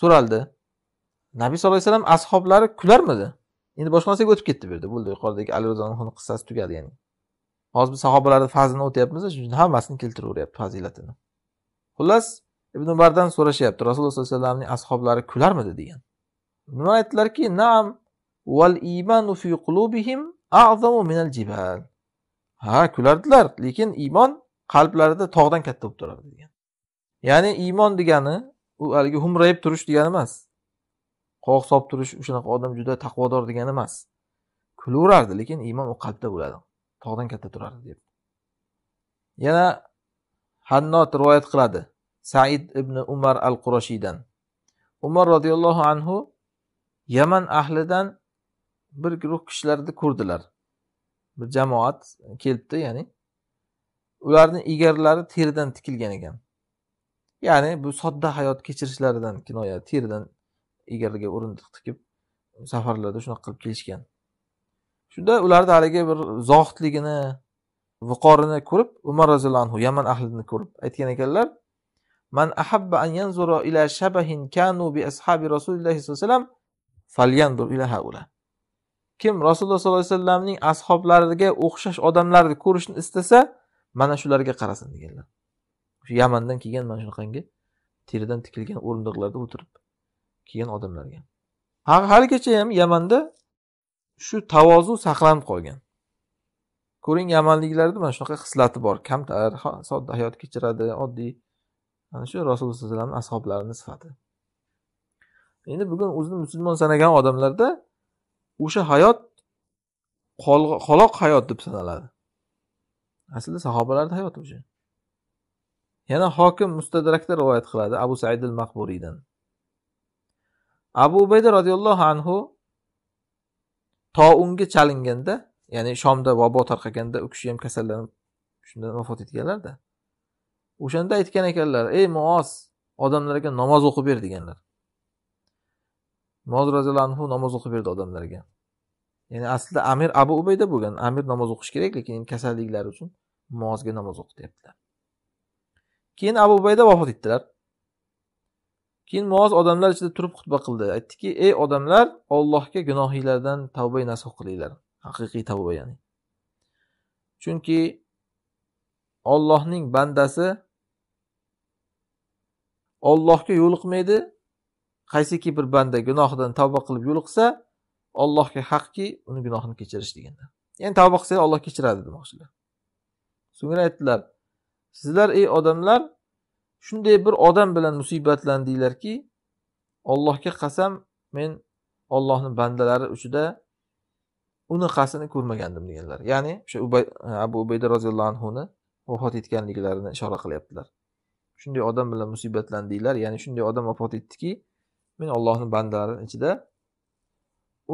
S1: so'raldi nabiy sallallohu alayhi vasallam ashoblari kularmidi endi narsaga o'tib ketdi bu yerda bo'ldi yuqoridagi ali roziyallohu qissasi tugadi ya'ni hozir biz sahobalarni fazlini o'tyapmiz shuning uchun hammasini keltiraveryapti fazilatini xullas ibn umardan so'rashyapti rasululloh sallallohu alayhi vasallamning ashoblari kularmidi degan nima aytdilarki naam val imanu fi qulubihim azamu minal jibal ha kulardilar lekin iymon qalblarida tog'dan katta bo'lib turadi degan ya'ni iymon degani u haligi humrayib turish degani emas qovoq solib turish shunaqa odam juda taqvodor degani emas kulaverardi lekin iymon u qalbda bo'ladi tog'dan katta turardi deb yana hannot rivoyat qiladi said ibn umar al qurashiydan umar roziyallohu anhu yaman ahlidan bir guruh kishilarni ko'rdilar bir jamoat kelibdi ya'ni ularni egarlari teridan tikilgan ekan ya'ni bu sodda hayot kechirishlaridan kinoya teridan egarga o'rindiq tikib safarlarda shunaqa qilib kelishgan shunda ularni haligi bir zohidligini viqorini ko'rib umar roziyallohu anhu yaman ahlini ko'rib aytgan ekanlar man ahabba an yanzura ila shabahin kanu bi ashabi rasulillahi sallallohu alayhi vasallam falyandur ila haula kim rasululloh sollallohu alayhi vasallamning ashoblariga o'xshash odamlarni ko'rishni istasa mana shularga qarasin deganlar yamandan kelgan mana shunaqangi teridan tikilgan o'rindiqlarda o'tirib kelgan odamlarga haligacha ham yamanda shu tavozu saqlanib qolgan ko'ring yamanliklarni mana shunaqa xislati bor kamtar sodda hayot kechiradi oddiy ana shu rasululloh sallallohu alayhi vasallam ashoblarini sifati endi bugun o'zini musulmon sanagan odamlarda o'sha hayot qoloq hayot deb sanaladi aslida sahobalarni hayoti o'sha yana hokim mustadrakda rivoyat qiladi abu said al maqburiydan abu ubayda roziyallohu anhu unga chalinganda ya'ni shomda vabo tarqaganda u kishi ham kasallanib shunda vafot etganlarda o'shanda aytgan ekanlar ey muoz odamlarga namoz o'qib ber deganlar muoz roziyallohu anhu namoz o'qib berdi odamlarga ya'ni aslida amir abu ubayda bo'lgan amir namoz o'qish kerak lekin kasalliklari uchun muozga namoz o'qityaptilar keyin abu ubayda vafot etdilar keyin muoz odamlar ichida turib xutba qildi aytdiki ey odamlar ollohga gunohinglardan tavba nasuh qilinglar haqiqiy tavba ya'ni chunki ollohning bandasi ollohga yo'liqmaydi qaysiki bir banda gunohidan tavba qilib yo'liqsa ollohga haqki uni gunohini kechirish deganda ya'ni tavba qilsanglar olloh kechiradi demoqchilar so'ngra aytdilar sizlar ey odamlar shunday bir odam bilan musibatlandinglarki allohga qasam men ollohni bandalari ichida unaqasini ko'rmagandim deganlar ya'ni o'sha abu ubayda roziyallohu anhuni vafot etganliklarini ishora qilyaptilar shunday odam bilan musibatlandinglar ya'ni shunday odam vafot etdiki men ollohni bandalari ichida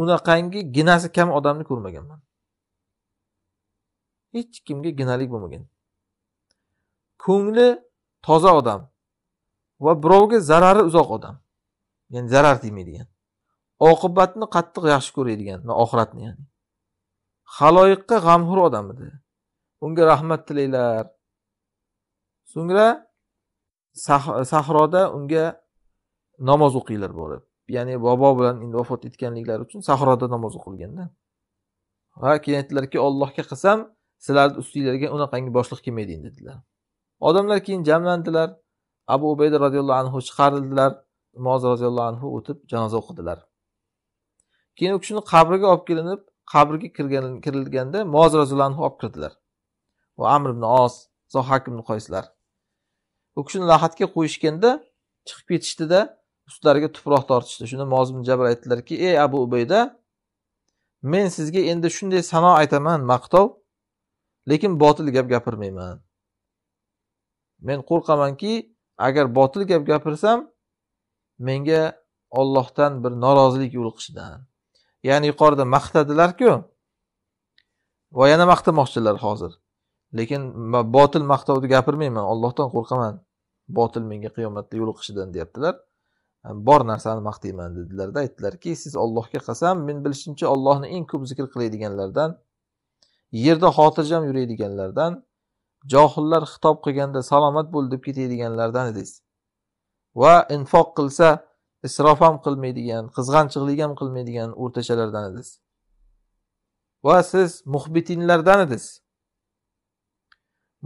S1: unaqangi ginasi kam odamni ko'rmaganman hech kimga ginalik bo'lmagan ko'ngli toza odam va birovga zarari uzoq odam ya'ni zarar tegmaydigan oqibatni qattiq yaxshi ko'radigan va oxiratni ya'ni haloyiqqa g'amxo'r odam edi unga rahmat tilanglar so'ngra sahroda unga namoz o'qinglar borib ya'ni bobo bilan endi vafot etganliklari uchun sahroda namoz o'qilganda va keyin aytdilarki ollohga qasam sizlarni ustinglarga unaqangi boshliq kelmaydi dedilar odamlar keyin jamlandilar abu ubayda roziyallohu anhu chiqarildilar moz roziyallohu anhu o'tib janoza o'qidilar keyin u kishini qabriga olib kelinib qabrga kirilganda moz roziyallohu anhu olib kirdilar va amr ibn os zohak ibn qoyslar u kishini lahatga qo'yishganda chiqib ketishdida ustlariga tuproq tortishdi shunda moz ibn jabr aytdilarki ey abu ubayda men sizga endi shunday sano aytaman maqtov lekin botil gap gapirmayman men qo'rqamanki agar botil gap gapirsam menga ollohdan bir norozilik yo'liqishidan ya'ni yuqorida maqtadilarku va yana maqtamoqchilar hozir lekin botil maqtovni gapirmayman ollohdan qo'rqaman botil menga qiyomatda yo'liqishidan deyaptilar bor narsani maqtayman dedilarda aytdilarki siz ollohga qasam men bilishimcha ollohni eng ko'p zikr qiladiganlardan yerda xotirjam yuradiganlardan johillar xitob qilganda salomat bo'l deb ketadiganlardan edingiz va infoq qilsa isrof ham qilmaydigan qizg'anchiqlik ham qilmaydigan o'rtachalardan edingiz va siz muhbitinlardan edingiz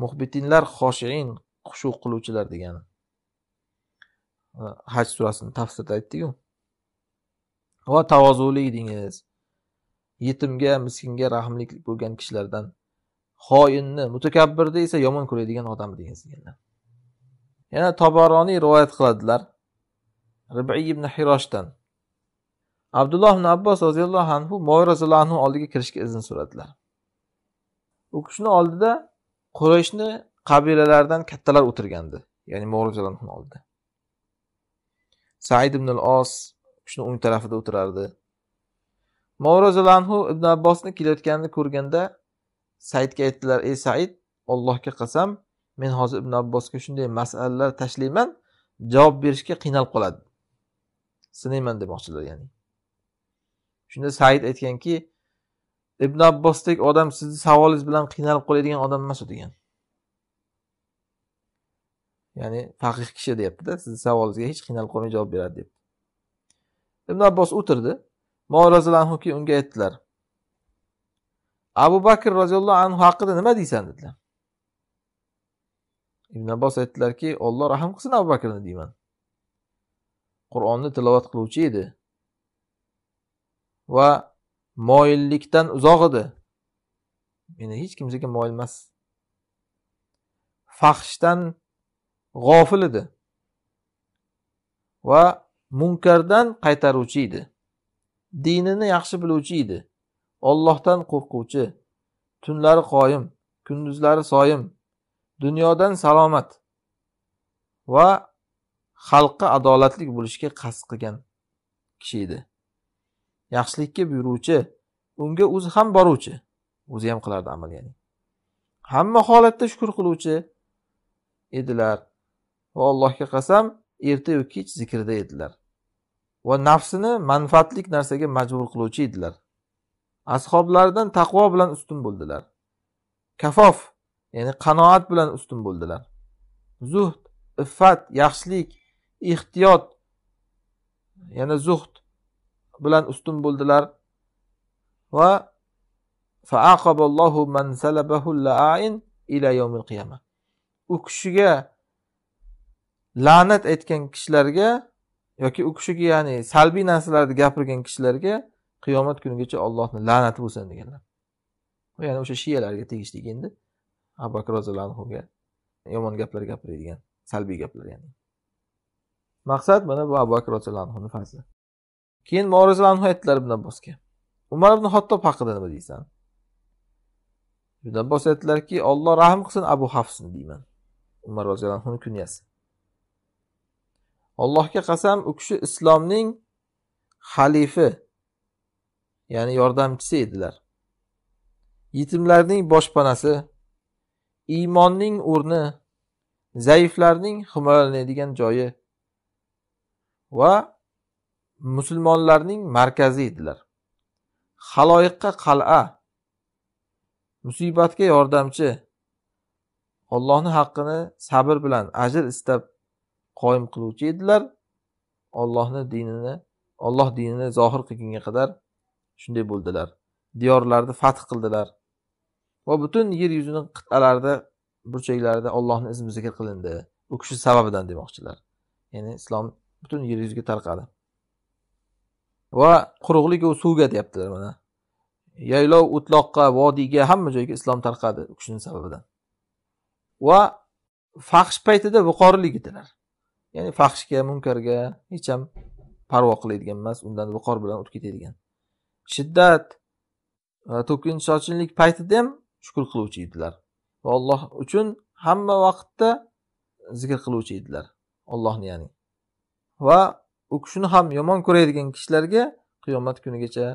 S1: muhbitinlar xoshiin xushu qiluvchilar degani haj surasini tafsirda aytdiku va tavozuli edingiz yetimga miskinga rahmli bo'lgan kishilardan xoinni mutakabbirni esa yomon ko'radigan odam degan deganlar yana toboroniy rivoyat qiladilar ribiy ibn hiroshdan abdulloh ibn abbos roziyallohu anhu moy roziyallohu anhu oldiga kirishga izn so'radilar u kishini oldida qurayshni qabilalaridan kattalar o'tirgandi ya'ni moy roziyallohu oldida said ibn al os kishini o'ng tarafida o'tirardi moy roziyallohu anhu ibn abbosni kelayotganini ko'rganda saidga aytdilar ey said allohga qasam men hozir ibn abbosga shunday masalalar tashlayman javob berishga qiynalib qoladi sinayman demoqchilar ya'ni shunda said aytganki ibn abbosdek odam sizni savolingiz bilan qiynalib qoladigan odam emas u degan ya'ni faqih kishi deyaptida sizni savolingizga hech qiynalib qolmay javob beradi deb ibn abbos o'tirdi morazalanhuki unga aytdilar abu bakr roziyallohu anhu haqida nima deysan dedilar ibn abbos aytdilarki olloh rahm qilsin abu bakrni deyman qur'onni tilovat qiluvchi edi va moyillikdan uzoq edi meni hech kimsaga moyil emas fahshdan g'ofil edi va munkardan qaytaruvchi edi dinini yaxshi biluvchi edi Ollohdan qo'rquvchi, tunlari qoyim, kunduzlari soyim, dunyodan salomat va xalqqa adolatlik bo'lishga qasd qilgan kishi edi. Yaxshilikka buyuruvchi, unga o'zi ham boruvchi, o'zi ham qilardi amal ya'ni. Hamma holatda shukr qiluvchi edilar va Allohga qasam, erta-yu kech zikrda edilar. Va nafsini manfaatlik narsaga majbur qiluvchi edilar. ashoblaridan taqvo bilan ustun bo'ldilar kafof ya'ni qanoat bilan ustun bo'ldilar zuhd iffat yaxshilik ehtiyot yana zuhd bilan ustun bo'ldilar va faaqaballohu man salabahul la'in ila yawmil qiyama u kishiga la'nat aytgan kishilarga yoki u kishiga ya'ni salbiy narsalarni gapirgan kishilarga qiyomat kunigacha ollohni la'nati bo'lsin deganlar ya'ni o'sha shiyalarga tegishli endi abu bakr roziyallohu anhuga yomon gaplar gapiradigan salbiy gaplar ya'ni maqsad mana bu abu bakr roziyallohu anhuni fazli keyin umar roziyallohu anhu aytdilar ibn abbosga umar ibn hattob haqida nima deysan ibn abbos aytdilarki olloh rahm qilsin abu hafsni deyman umar roziyallohu anhuni kunyasi allohga qasam u kishi islomning xalifi ya'ni yordamchisi edilar. Yetimlarning boshpanasi, iymonning o'rni, zaiflarning himoyalanadigan joyi va musulmonlarning markazi edilar. Xaloyiqqa qal'a, musibatga yordamchi, ollohni haqqini sabr bilan ajr istab qoyim qiluvchi edilar. ollohni dinini, Alloh dinini zohir qilgunga qadar shunday bo'ldilar diyorlarni fath qildilar va butun yer yuzini qit'alarida burchaklarida ollohni izmi zikr qilindi u kishi sababidan demoqchilar ya'ni islom butun yer yuziga tarqadi va quruqlik u suvga deyaptilar mana yaylov o'tloqqa vodiyga hamma joyga islom tarqadi u kishini sababidan va fahsh paytida viqorlik edilar ya'ni fahshga munkarga hech ham parvo qiladigan emas undan viqor bilan o'tib ketadigan shiddat e, to'kin sochinlik paytida ham shukur qiluvchi edilar va alloh uchun hamma vaqtda zikr qiluvchi edilar ollohni ya'ni va u kishini ham yomon ko'radigan kishilarga qiyomat kunigacha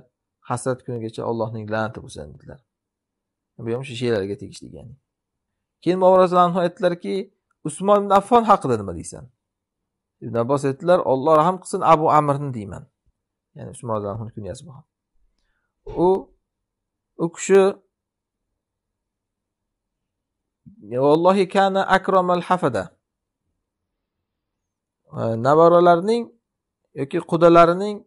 S1: hasrat kunigacha allohning la'nati bo'lsin dedilar bu ham shu she'rlarga tegishli ya'ni keyin bobur roziyallohu aytdilarki usmon ibn affon haqida nima deysan ibn abbos aytdilar olloh rahm qilsin abu amirni deyman ya'ni usmon roziyallohu kunyasi bo'lgan u u kishi vallohi kana akromal hafada e, nabaralarning yoki qudalarining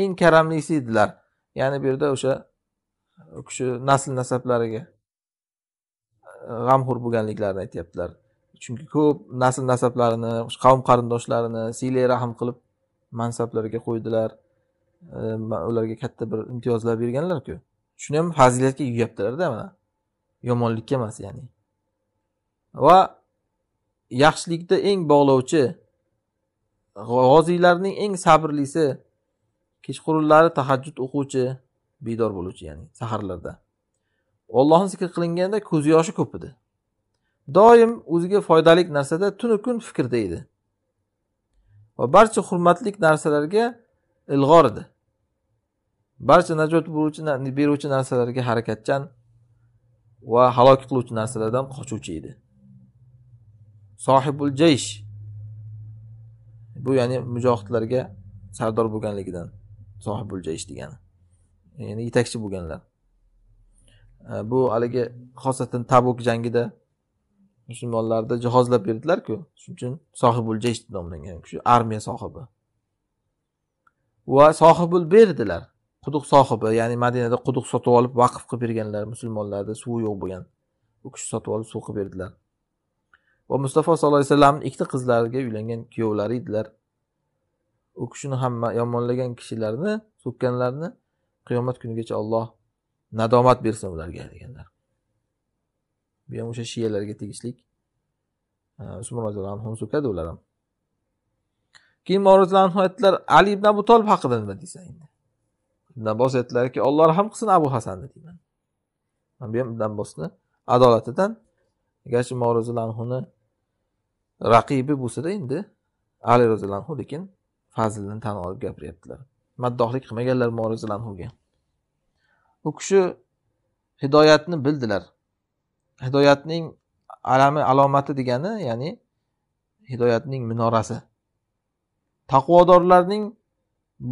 S1: eng karamlisi edilar ya'ni bu yerda o'sha u kishi nasl nasablariga e, g'amxo'r bo'lganliklarini aytyaptilar chunki ko'p nasl nasablarini qavm qarindoshlarini siylay rahm qilib mansablarga qo'ydilar ularga katta bir imtiyozlar berganlarku shuni ham fazilatga yuyaptilarda mana yomonlikka emas ya'ni va yaxshilikda eng bog'lovchi g'oziylarning eng sabrlisi kechqurunlari tahajjud o'quvchi bedor bo'luvchi ya'ni saharlarda ollohni zikr qilinganda ko'z yoshi ko'p edi doim o'ziga foydali narsada tunu kun fikrda edi va barcha hurmatli narsalarga ilg'or edi barcha najot beruvchi narsalarga harakatchan va halok qiluvchi narsalardan qochuvchi edi sohibul jaysh bu ya'ni mujohidlarga sardor bo'lganligidan sohibul jaysh degani ya'ni yetakchi bo'lganlar bu haligi xosatan tabuk jangida musulmonlarni jihozlab berdilarku shuning uchun sohibul jaysh nomlangan shu armiya sohibi va sohibul berdilar quduq sohibi ya'ni madinada quduq sotib olib vaqf qilib berganlar musulmonlarda suvi yo'q bo'lgan u kishi sotib olib suv qilib berdilar va mustafa sallallohu alayhi vasallamni ikkita qizlariga uylangan kuyovlari edilar u kishini hamma yomonlagan kishilarni so'kkanlarni qiyomat kunigacha olloh nadomat bersin ularga deganlar bu ham o'sha shiyalarga tegishli usmon roziyallohu anhu so'kadi ular ham keyin anhu aytdilar ali ibn abu tolib haqida nima deysan endi undan bosh aytdilarki olloh rahm qilsin abu hasanni deyman man bu ham abbosni adolatidan garchi mo roziyallohu anhuni raqibi bo'lsada endi ali roziyallohu anhu lekin fazlini tan olib gapiryaptilar maddohlik qilmaganlar mo roziyallohu anhuga u kishi hidoyatni bildilar hidoyatning alami alomati degani ya'ni hidoyatning minorasi taqvodorlarning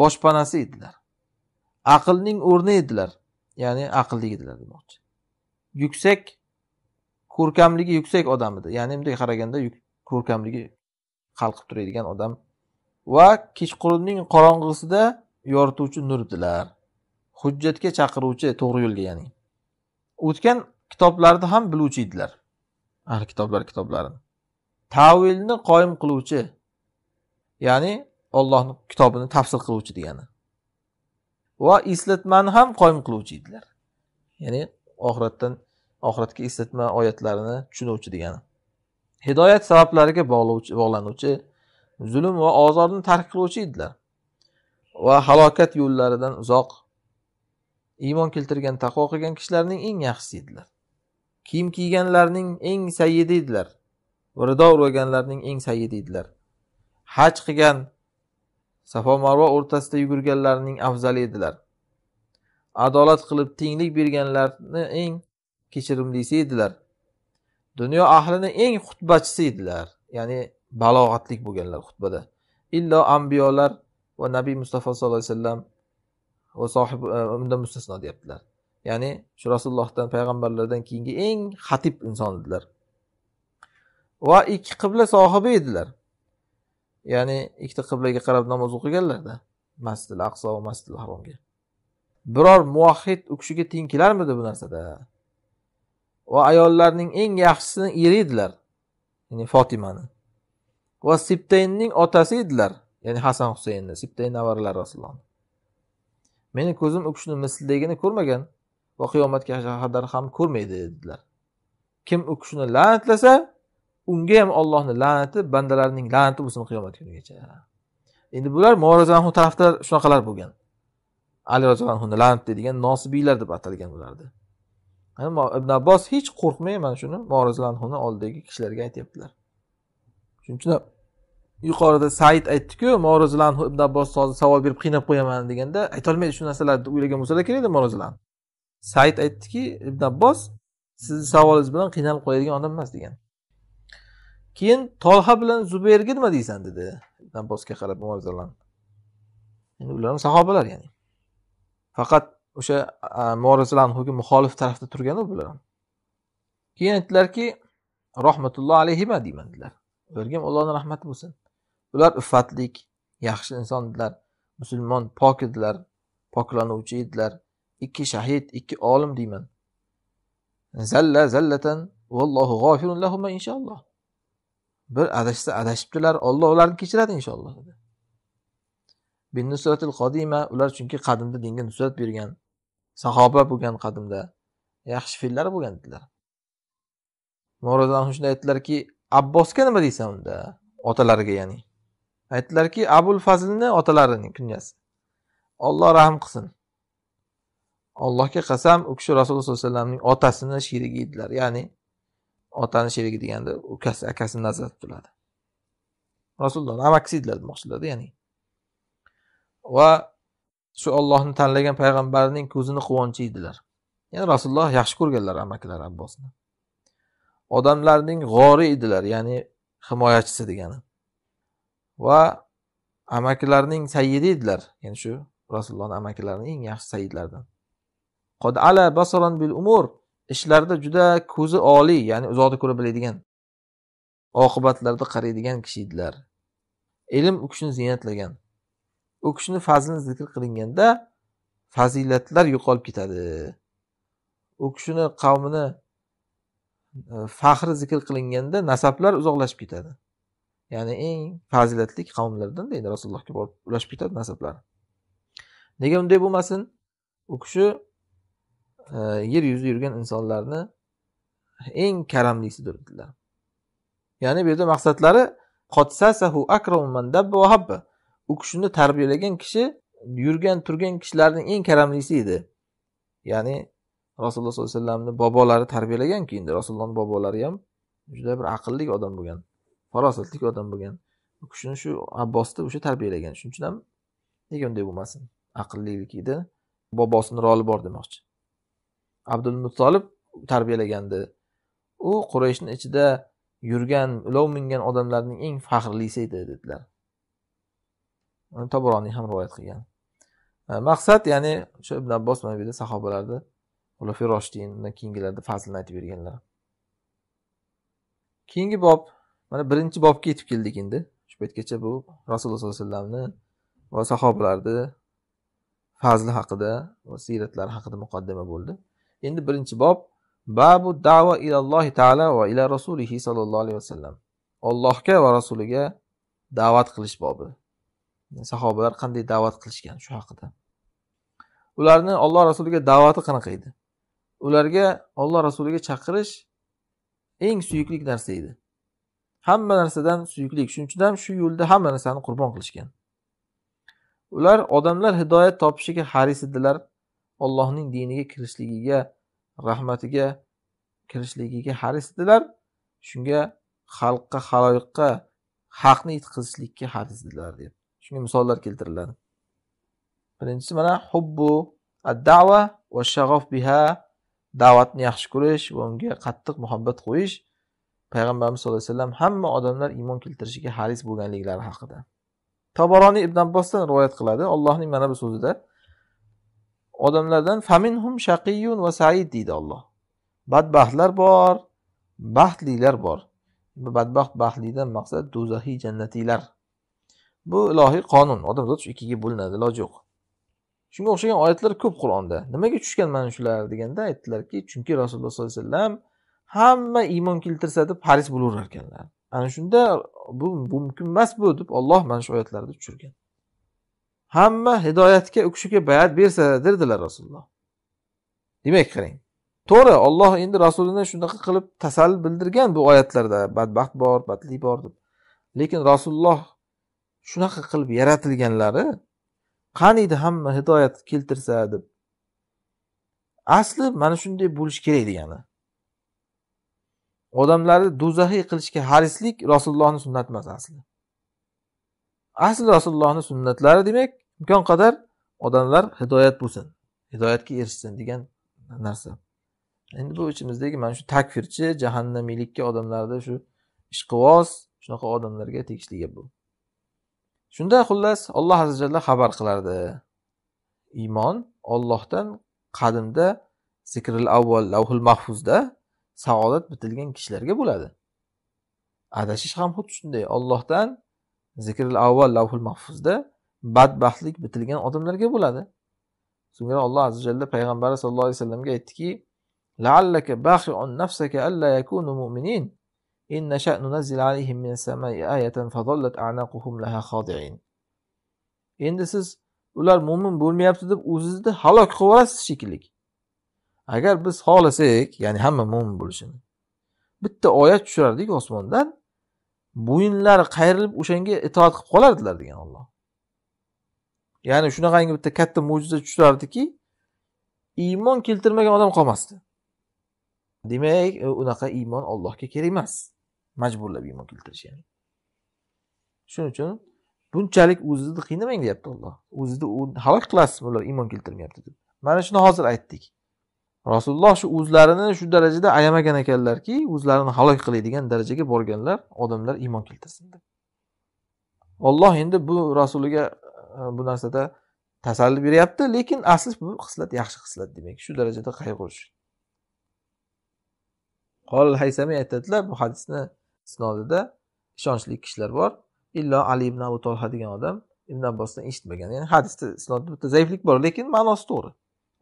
S1: boshpanasi edilar aqlning o'rni edilar ya'ni aqlli edilar demoqchi yuksak ko'rkamligi yuksak odam edi ya'ni bunday qaraganda ko'rkamligi qalqib turadigan odam va kechqurunning qorong'isida yorituvchi nurdilar hujjatga chaqiruvchi to'g'ri yo'lga ya'ni o'tgan kitoblarni ham biluvchi edilar ahli kitoblar kitoblarini tavilni qoyim qiluvchi ya'ni ollohni kitobini tafsir qiluvchi degani va eslatmani ham qoyim qiluvchi edilar ya'ni oxiratdan oxiratga eslatma oyatlarini tushunuvchi degani hidoyat sabablariga bog'lovchi bog'lanuvchi zulm va ozorni tark qiluvchi edilar va halokat yo'llaridan uzoq iymon keltirgan taqvo qilgan kishilarning eng yaxshisi edilar kiyim kiyganlarning eng sayyidi edilar rido urganlarning eng sayyidi edilar haj qilgan Safo Marva o'rtasida yugurganlarning afzali edilar. Adolat qilib tenglik berganlarni eng kechirimlisi edilar. Dunyo ahlini eng xutbachisi edilar. Ya'ni balog'atlik bo'lganlar xutbada. Illo ambiyolar va Nabiy Mustafa sollallohu alayhi vasallam va sohib e, undan mustasno deyaptilar. Ya'ni shu Rasulullohdan payg'ambarlardan keyingi eng xatib inson edilar. Va ikki qibla sohibi edilar. ya'ni ikkita qiblaga qarab namoz o'qiganlarda masjidil aqso va masjidil haromga biror muvahid u kishiga teng kelarmidi bu narsada va ayollarning eng yaxshisini eri edilar ya'ni fotimani va sibtaynning otasi edilar ya'ni hasan husaynni sibtay navaralari rasulullohni meni ko'zim u kishini mislidagini ko'rmagan va qiyomatga qadar ham ko'rmaydi dedilar kim u kishini la'natlasa unga ham ollohni la'nati bandalarining la'nati bo'lsin qiyomat kunigacha endi bular morazanhu tarafda shunaqalar bo'lgan ali roziyallohu la'nat deydigan nosibiylar deb atalgan ularni ibn abbos hech qo'rqmay mana shuni morazlanhuni oldidagi kishilarga aytyaptilar shuning uchun yuqorida said aytdiku morazlanhu ibn abbos hozir savol berib qiynab qo'yaman deganda aytolmaydi shu narsalarni o'ylagan bo'lsalar kerakda morazlan said aytdiki ibn abbos sizni savolingiz bilan qiynalib qo'yadigan odam emas degan keyin tolha bilan zubayrga nima deysan dedi abbosga qarab umar endi ularni sahobalar ya'ni faqat o'sha umar muxolif tarafda turganu bular keyin aytdilarki rohmatulloh alayhima deyman dedilar ularga ham allohni rahmati bo'lsin ular iffatlik yaxshi inson edilar musulmon pok edilar poklanuvchi edilar ikki shahid ikki olim deyman zalla zallatan vallohu g'ofirun lahuma inshaalloh bir adashsa adashibdilar olloh ularni kechiradi inshaalloh binnusratil qodima ular chunki qadimda dinga nusrat bergan sahoba bo'lgan qadimda yaxshi fe'llari bo'lgan dedilar morodan shunday aytdilarki abbosga nima deysan unda otalariga ya'ni aytdilarki abul fazlni otalarini kunyasi olloh rahm qilsin allohga qasam u kishi rasululloh sollallohu alayhi vasallamning otasini sherigi edilar ya'ni otani sherigi deganda ukasi akasini nazarda tutiladi rasululloh amakisi edilar demoqchilarda ya'ni va shu ollohni tanlagan payg'ambarning ko'zini quvonchi edilar ya'ni rasululloh yaxshi ko'rganlar amakilar abbosni odamlarning g'ori edilar ya'ni himoyachisi degani va amakilarning sayyidi edilar ya'ni shu rasulullohni amakilarini eng yaxshi sayidlaridan qod ala bil umur ishlarda juda ko'zi oliy ya'ni uzoqda ko'ra biladigan oqibatlarda qaraydigan kishi edilar ilm u kishini ziynatlagan u kishini fazlini zikr qilinganda fazilatlar yo'qolib ketadi u kishini qavmini e, faxri zikr qilinganda nasablar uzoqlashib ketadi ya'ni eng fazilatli qavmlardan deydi rasulullohga borib ulashib ketadi nasablari nega unday bo'lmasin u kishi yer yuzida yurgan insonlarni eng karamlisidir dedilar ya'ni bu yerda maqsadlari u kishini tarbiyalagan kishi yurgan turgan kishilarning eng karamlisi edi ya'ni rasululloh sollallohu alayhi vasallamni bobolari tarbiyalagan keyin rasulullohni bobolari ham juda bir aqlli odam bo'lgan farosatli odam bo'lgan u kishini shu abbosni o'sha tarbiyalagan shuning uchun ham nega unday bo'lmasin edi bobosini roli bor demoqchi abdul mutolib tarbiyalagandi u qurayshni ichida yurgan ulov mingan odamlarning eng faxrlisi edi dedilar toboroniy ham rivoyat qilgan e, maqsad ya'ni o'sha ibn abbos mana bu yerda sahobalarni xulafiy roshidindan keyingilarni fazlini aytib berganlar keyingi bob mana birinchi bobga yetib keldik endi shu paytgacha bu rasululloh sollallohu alayhi vasallamni va sahobalarni fazli haqida va siyratlari haqida muqaddima bo'ldi endi birinchi bob babu davo ilallohi taala va ila rasulihi sollallohu alayhi vasallam ollohga va rasuliga da'vat qilish bobi sahobalar qanday da'vat qilishgan shu haqida ularni olloh rasuliga da'vati qanaqa edi ularga olloh rasuliga chaqirish eng suyukli narsa edi hamma narsadan suyuklik shuning uchun ham shu yo'lda hamma narsani qurbon qilishgan ular odamlar hidoyat topishiga haris edilar Allohning diniga kirishligiga, rahmatiga kirishligiga edilar Shunga xalqqa, haloyiqqa haqni yetkazishlikka edilar deb. Shunga misollar keltiriladi. Birinchisi mana hubbu ad-da'va va shag'of biha da'vatni yaxshi ko'rish va unga qattiq muhabbat qo'yish payg'ambarimiz sollallohu alayhi vasallam hamma odamlar iymon keltirishiga haris bo'lganliklari haqida. toboroniy Ibn Abbosdan rivoyat qiladi. Allohning mana bu so'zida odamlardan faminhum shaqiyun va said deydi olloh badbaxtlar bor baxtlilar bor bu badbaxt baxtlidan maqsad do'zaxiy jannatiylar bu ilohiy qonun odamzod shu ikkiga bo'linadi iloji yo'q shunga o'xshagan oyatlar ko'p qur'onda nimaga tushgan mana shular deganda aytdilarki chunki rasululloh sollallohu alayhi vasallam hamma iymon keltirsa deb haris bo'laverar ekanlar ana shunda bu mumkin emas bu deb olloh mana shu oyatlarni tushirgan hamma hidoyatga u kishiga bayat bersa derdilar rasululloh demak qarang to'g'ri olloh endi rasulini shunaqa qilib tasalli bildirgan bu oyatlarda badbaxt bor badli bor deb lekin rasululloh shunaqa qilib yaratilganlari qaniydi hamma hidoyat keltirsa deb asli mana shunday bo'lishi kerak degani odamlarni do'zaxiy qilishga harislik rasulullohni sunnati emas asli asli rasulullohni sunnatlari demak imkon qadar odamlar hidoyat bo'lsin hidoyatga erishsin degan narsa endi bu ichimizdagi mana shu takfirchi jahannamiylikka odamlarda shu ishqivoz shunaqa odamlarga tegishli gap bu shunda xullas alloh azza jalla xabar qilardi iymon ollohdan qadimda zikril avval lavhul mahfuzda saodat bitilgan kishilarga bo'ladi adashish ham xuddi shunday ollohdan zikril avval lavhul mahfuzda badbaxtlik bitilgan odamlarga bo'ladi so'ngra alloh azi jalla payg'ambari sallallohu alayhi vasallamga aytdiki endi siz ular mo'min bo'lmayapti deb o'zingizni halok qilib yuborasiz shekilli agar biz xohlasak ya'ni hamma mo'min bo'lishini bitta oyat tushirardik osmondan bo'yinlari qayrilib o'shanga itoat qilib qolardilar degan olloh ya'ni shunaqangi bitta katta mo'jiza tushardiki iymon keltirmagan odam qolmasdi demak unaqa iymon ollohga kerak emas majburlab iymon keltirish ya'ni shuning uchun bunchalik o'zizni qiynamang deyapti olloh o'zizni halok qilasiz ular iymon keltirmayapti deb mana shuni hozir aytdik rasululloh shu o'zlarini shu darajada ayamagan ekanlarki o'zlarini halok qiladigan darajaga borganlar odamlar iymon keltirsin deb olloh endi bu rasuliga Э, bu narsada tasalli beryapti lekin asli bu xislat yaxshi xislat demak shu darajada qayg'urish qolil haysami aytadilar bu hadisni isnodida ishonchli kishilar bor illo ali ibn abu tolha degan odam ibn abbosdan eshitmagan ya'ni hadisda isnodida bitta zaiflik bor lekin ma'nosi to'g'ri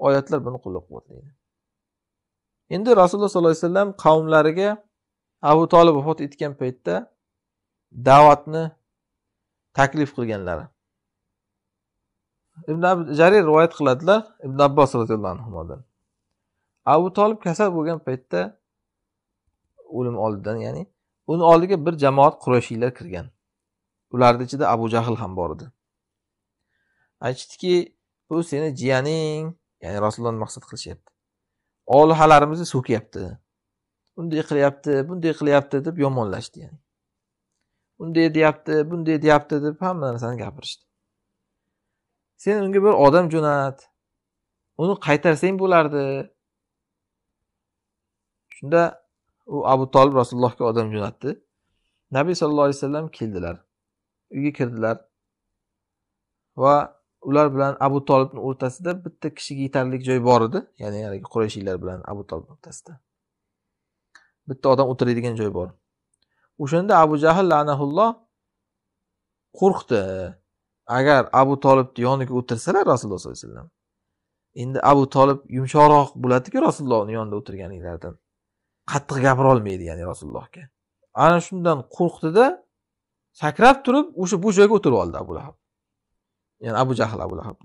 S1: oyatlar buni qo'llab quvvatlaydi endi rasululloh sollallohu alayhi vasallam qavmlariga abu tolib vafot etgan paytda da'vatni taklif qilganlari ibn jarir rivoyat qiladilar ibn abbos roziyallohu anhudan abu tolib kasal bo'lgan paytda o'lim oldidan ya'ni uni oldiga bir jamoat qurayshiylar kirgan ularni ichida abu jahl ham bor edi aytishdiki bu seni jiyaning ya'ni rasulullohni maqsad qilishyapti olihalarimizni so'kyapti unday qilyapti bunday qilyapti deb yomonlashdi ya'ni unday deyapti bunday deyapti deb hamma narsani gapirishdi sen unga bir odam jo'nat uni qaytarsang bo'lardi shunda u abu tolib rasulullohga odam jo'natdi nabiy sallallohu alayhi vasallam keldilar uyga kirdilar va ular bilan abu tolibni o'rtasida bitta kishiga yetarli joy bor edi ya'ni haligi qurayshiylar bilan abu tolib o'rtasida bitta odam o'tiradigan joy bor o'shanda abu jahl lanahulloh qo'rqdi agar abu tolibni yoniga o'tirsalar rasululloh sollallohu alayhi vasallam endi abu tolib yumshoqroq bo'ladiku rasulullohni yonida o'tirganinglardan qattiq gapira olmaydi ya'ni rasulullohga ana shundan qo'rqdida sakrab turib o'sha bu joyga o'tirib oldi abu lahab ya'ni abu jahl abu lahab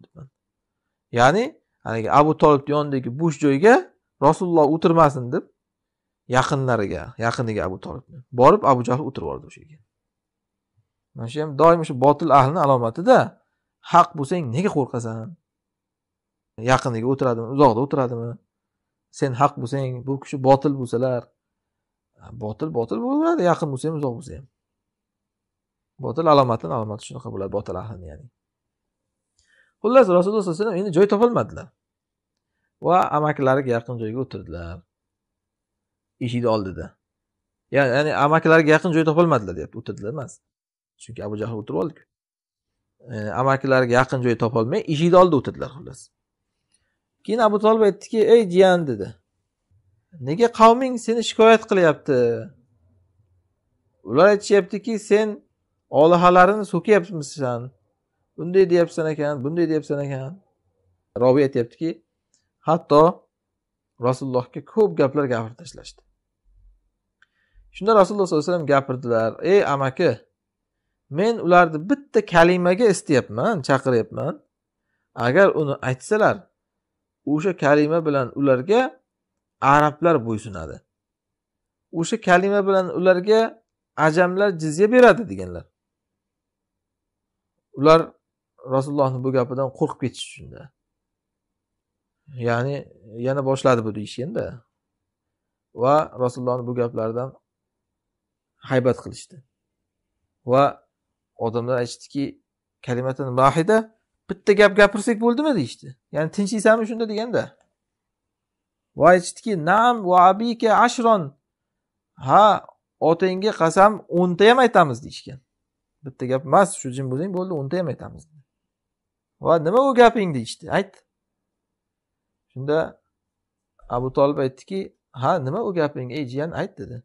S1: ya'ni haligi abu tolibni yonidagi bo'sh joyga rasululloh o'tirmasin deb yaqinlariga yaqiniga abu tolibni borib abu jahl o'tirib oldi o'sha yerga mana shu ham doim o'sha botil ahlni alomatida haq bo'lsang nega qo'rqasan yaqiniga o'tiradimi uzoqda o'tiradimi sen haq bo'lsang bu kishi botil bo'lsalar botil botil bo'laveradi yaqin bo'lsa ham uzoq bo'lsa ham botil alomatini alomati shunaqa bo'ladi botil ahlini ya'ni xullas rasululloh sallallohu alayhi vasallam endi joy topolmadilar va amakilariga yaqin joyga o'tirdilar eshikni oldida ya'ni amakilariga yaqin joy topolmadilar deyapti o'tirdilar emas chunki abu jahl o'tirib oldiku e, amakilariga yaqin joy topolmay eshikni oldida o'tirdilar xullas keyin abu tolib aytdiki ey jiyan dedi nega qavming seni shikoyat qilyapti ular aytishyaptiki sen olihalarini so'kyapmisan bunday deyapsan ekan bunday deyapsan ekan robiy aytyaptiki hatto rasulullohga ko'p gaplar gapirib tashlashdi shunda rasululloh sollallohu alayhi vasallam gapirdilar ey amaki men ularni bitta kalimaga istayapman chaqiryapman agar uni aytsalar o'sha kalima bilan ularga arablar bo'ysunadi o'sha kalima bilan ularga ajamlar jizya beradi deganlar ular rasulullohni bu gapidan qo'rqib ketish shunda ya'ni yana boshladi bu deyishganda va rasulullohni bu gaplaridan haybat qilishdi va odamlar aytishdiki kalimatan vahida bitta gap gapirsak bo'ldimi deyishdi ya'ni tinchiysanmi shunda deganda va aytishdiki nam va abika ashron ha otangga qasam o'nta ham aytamiz deyishgan bitta gap emas shu jim bo'ling bo'ldi o'nta ham aytamiz va nima u gaping deyishdi ayt shunda abu tolib aytdiki ha nima u gaping ey jiyan ayt dedi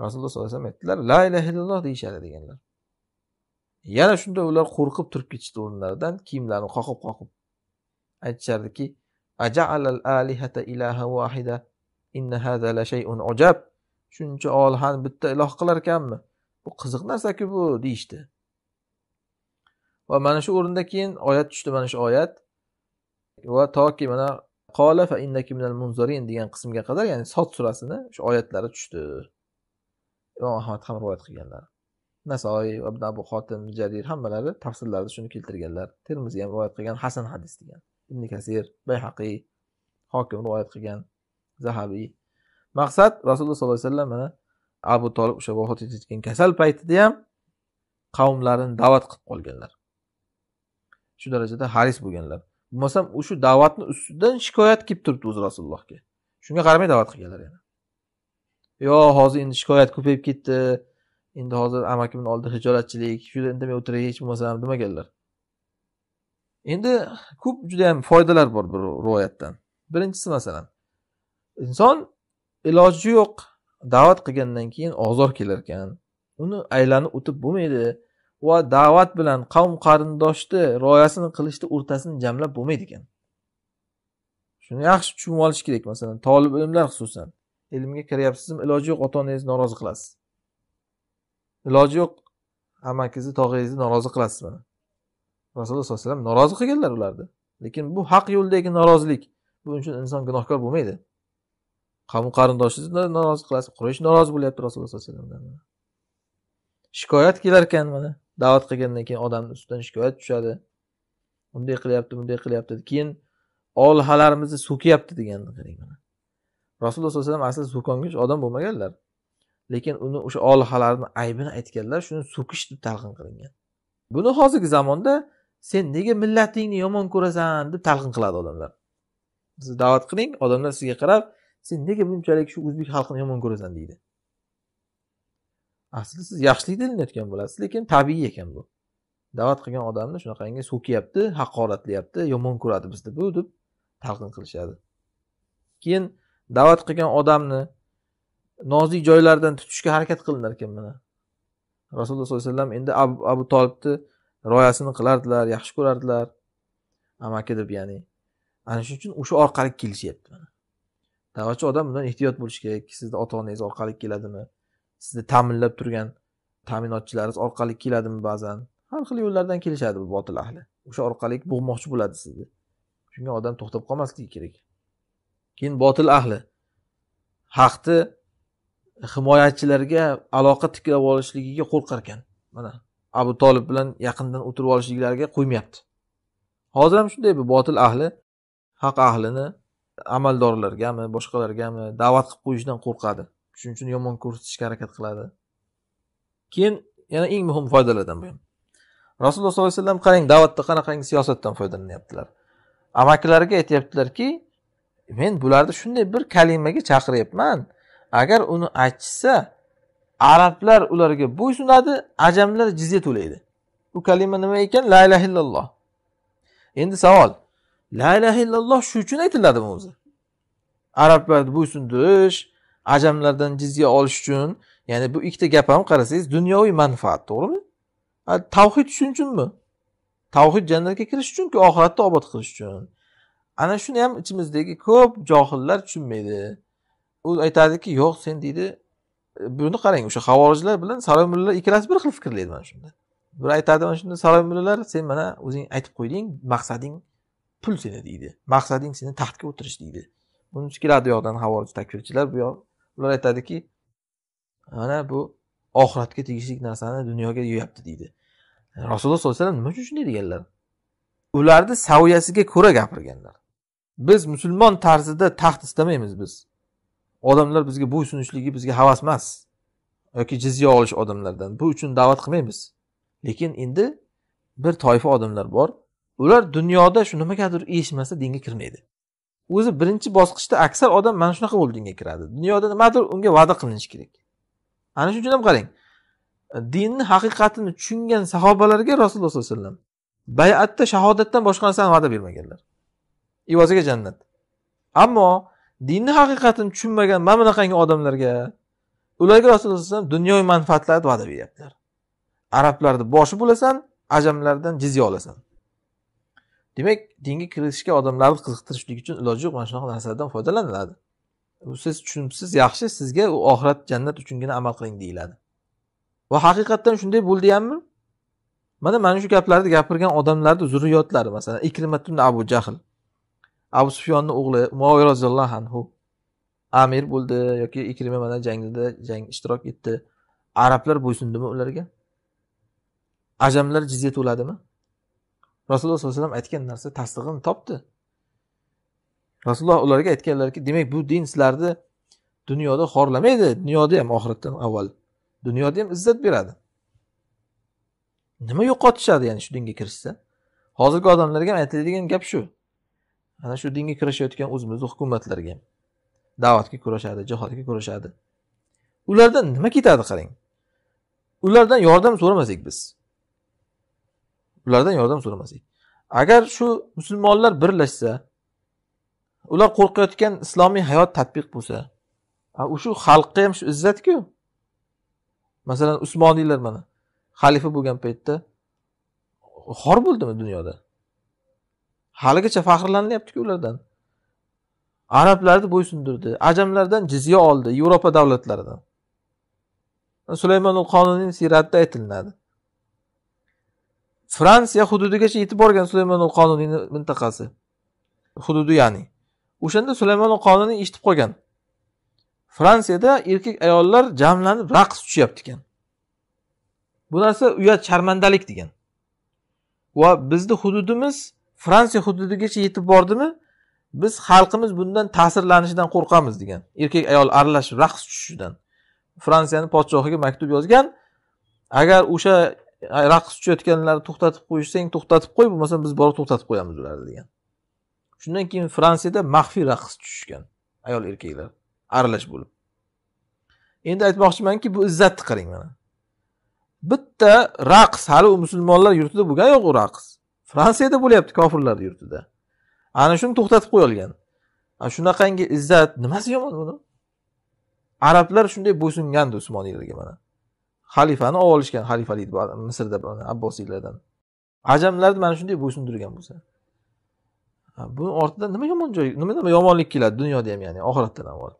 S1: rasululloh sollallohu alayhi vasallam aytdilar la ilaha illalloh deyishadi deganlar yana shunda ular qo'rqib turib ketishdi o'rnlaridan kiyimlarini qoqib qoqib aytishardiki alihata ilaha inna la shay'un ajab shuncha olihani bitta iloh qilar ekanmi bu qiziq narsaku bu deyishdi va mana shu o'rinda keyin oyat tushdi mana shu oyat va toki mana qola fa innaki minal munzarin degan qismga qadar ya'ni sot surasini shu oyatlari tushdi imom ahmad ham rivoyat qilganlar nasoiy ibn abu xotim jarir hammalari tafsirlarida shuni keltirganlar termiziy ham rivoyat qilgan hasan hadis degan ibn kasir bayhaqiy hokim rivoyat qilgan zahabiy maqsad rasululloh sollallohu alayhi vasallam mana abu tolib o'sha vafot etayotgan kasal paytida ham qavmlarini da'vat qilib qolganlar shu darajada haris bo'lganlar bo'lmasam u shu da'vatni ustidan shikoyat kelib turibdi o'zi rasulullohga shunga qaramay da'vat qilganlar yana yo hozir endi shikoyat ko'payib ketdi endi hozir amakimni oldida hijolatchilik yerda indamay o'tiray hech bo'lmasam demaganlar endi ko'p juda yam foydalar bor bu rivoyatdan birinchisi masalan inson iloji yo'q da'vat qilgandan keyin ozor kelar ekan uni aylanib o'tib bo'lmaydi va da'vat bilan qavm qarindoshni rioyasini qilishni o'rtasini jamlab bo'lmaydi ekan shuni yaxshi tushunib olish kerak masalan tolib ilmlar xususan ilmga kiryapsizmi iloji yo'q ota onangizni norozi qilasiz iloji yo'q amakingizni tog'angizni norozi qilasiz mana rasululloh sallallohu alayhi vasallam norozi qilganlar ularni lekin bu haq yo'ldagi norozilik bu uchun inson gunohkor bo'lmaydi qavm qarindoshingizni norozi qilasiz quraysh norozi bo'lyapti rasululloh sallallohu alayhi vasallamdan shikoyat kelar ekan mana da'vat qilgandan keyin odamni ustidan shikoyat tushadi bunday qilyapti bunday qilyapti keyin olhalarimizni so'kyapti deganni qarang mana rasululloh sallallohu alayhi vasallam asli so'kongich odam bo'lmaganlar lekin uni o'sha olihalarni aybini aytganlar shuni so'kish deb talqin qilingan buni hozirgi zamonda sen nega millatingni yomon ko'rasan deb talqin qiladi odamlar siz da'vat qiling odamlar sizga qarab sen nega bunchalik shu o'zbek xalqini yomon ko'rasan deydi aslida siz yaxshilik ilinayotgan bo'lasiz lekin tabiiy ekan bu da'vat qilgan odamni shunaqangi so'kyapti haqoratlayapti yomon ko'radi bizni bu deb talqin qilishadi keyin da'vat qilgan odamni nozik joylaridan tutishga harakat qilinar ekan mana rasululloh sollallohu alayhi vasallam endi abu, abu tolibni rioyasini qilardilar yaxshi ko'rardilar amaki deb ya'ni ana shuning uchun o'sha orqali kelishyapti mana da'vatchi odam bundan ehtiyot bo'lishi kerak sizni ota onangiz orqali keladimi sizni ta'minlab turgan ta'minotchilaringiz orqali keladimi ba'zan har xil yo'llardan kelishadi bu botil ahli o'sha orqali bo'g'moqchi bo'ladi sizni shunga odam to'xtab qolmasligi kerak keyin botil ahli haqni himoyachilarga aloqa tiklab olishligiga qo'rqar ekan mana abu tolib bilan yaqindan o'tirib olishliklariga qo'ymayapti hozir ham shunday bu botil ahli haq ahlini amaldorlargami boshqalargami da'vat qilib qo'yishdan qo'rqadi shuning uchun yomon ko'rsatishga harakat qiladi keyin yana eng muhim foydalardan bu ham rasululloh sollallohu alayhi vasallam qarang da'vatda qanaqangi siyosatdan foydalanyaptilar amakilariga aytyaptilarki men bularni shunday bir kalimaga chaqiryapman agar uni aytishsa arablar ularga bo'ysunadi ajamlar jizya to'laydi bu kalima nima ekan la ilaha illalloh endi savol la ilaha illalloh shu uchun aytiladimi o'zi arablarni bo'ysundirish ajamlardan jizya olish uchun ya'ni bu ikkita gap ham qarasangiz dunyoviy manfaat to'g'rimi tavhid shuning uchunmi tavhid jannatga kirish uchunku oxiratni obod qilish uchun ana shuni ham ichimizdagi ko'p johillar tushunmaydi u aytadiki yo'q sen deydi e, buni qarang o'sha havorijlar bilan saroy mullalar ikkalasi bir xil fikrlaydi mana shunda biri aytadi mana shunda saroy mullalar sen mana o'zing aytib qo'yding maqsading pul seni deydi maqsading seni taxtga o'tirish deydi buni keladi u yoqdan havorij takfirchilar bu yoq ular aytadiki mana bu oxiratga tegishli narsani dunyoga yo'yapti deydi rasululloh sollallohu alayhi vasallam nima uchun shunday deganlar ularni saviyasiga ko'ra gapirganlar biz musulmon tarzida taxt istamaymiz biz odamlar bizga bo'ysunishligi bizga havas emas yoki jizya olish odamlardan bu uchun da'vat qilmaymiz lekin endi bir toifa odamlar bor ular dunyoda shu nimagadir eshitmasa dinga kirmaydi o'zi birinchi bosqichda aksar odam mana shunaqa bo'lib dinga kiradi dunyoda nimadir unga va'da qilinishi kerak ana shuning uchun ham qarang dinni haqiqatini tushungan sahobalarga rasululloh sollallohu alayhi vasallam bayatda shahodatdan boshqa narsani va'da bermaganlar evaziga jannat ammo dinni haqiqatini tushunmagan mana bunaqangi odamlarga ularga rasululloh vasallam dunyoviy manfaatlarni va'da beryaptilar arablarni boshi bo'lasan ajamlardan jizya olasan demak dinga kirishga odamlarni qiziqtirishlik uchun iloji yo'q mana shunaqa narsalardan foydalaniladi siz tushunibsiz yaxshi sizga u oxirat jannat uchungina amal qiling deyiladi va haqiqatdan shunday bo'ldiyami mana mana shu gaplarni gapirgan odamlarni zurriyotlari masalan ikrimatun abu jahl abu sufyonni o'g'li muoviy roziyallohu anhu amir bo'ldi yoki ikrima mana jangda jang ishtirok etdi arablar bo'ysundimi ularga ajamlar jizya to'ladimi rasululloh sallallohu alayhi vasallam aytgan narsa tasdig'ini topdi rasululloh ularga aytganlarki demak bu din sizlarni dunyoda xorlamaydi dunyoda ham oxiratdan avval dunyoda ham izzat beradi nima yo'qotishadi ya'ni shu dinga kirishsa hozirgi odamlarga ham aytiladigan gap shu ana shu dinga kirishayotgan o'zimizni hukumatlarga da'vatga kurashadi jihodga kurashadi ulardan nima ketadi qarang ulardan yordam so'ramasak biz ulardan yordam so'ramasak agar shu musulmonlar birlashsa ular qo'rqayotgan islomiy hayot tatbiq bo'lsa o'sha xalqqa ham shu izzatku masalan usmoniylar mana xalifa bo'lgan paytda xor bo'ldimi dunyoda haligacha faxrlanilyaptiku ulardan arablarni bo'ysundirdi ajamlardan jizya oldi yevropa davlatlaridan sulaymonul qonuniy siyratida aytilinadi fransiya hududigacha yetib borgan sulaymonul qonuniyni mintaqasi hududi ya'ni o'shanda sulaymonul qonuniy eshitib qolgan fransiyada erkak ayollar jamlanib raqs tushyapti ekan bu narsa uyat sharmandalik degan va bizni hududimiz fransiya hududigacha yetib bordimi biz xalqimiz bundan ta'sirlanishidan qo'rqamiz degan erkak ayol aralashib raqs tushishidan fransiyani podshohiga maktub yozgan agar o'sha raqs tushayotganlarni to'xtatib qo'yishsang to'xtatib qo'y bo'lmasa biz borib to'xtatib qo'yamiz ularni degan shundan keyin fransiyada maxfiy raqs tushishgan ayol erkaklar aralash bo'lib endi aytmoqchimanki bu izzatni qarang mana bitta raqs hali u musulmonlar yurtida bo'lgani yo'q u raqs fransiyada bo'lyapti kofirlarni yurtida ana shuni to'xtatib qo'yolgan shunaqangi izzat nimasi yomon buni arablar shunday bo'ysungandi usmoniylarga mana xalifani olib olishgan xalifalik misrda abbosiylardan ajamlarni mana shunday bo'ysundirgan bo'lsa buni ortidan nima yomon joy nima nima yomonlik keladi dunyoda ham ya'ni ham bor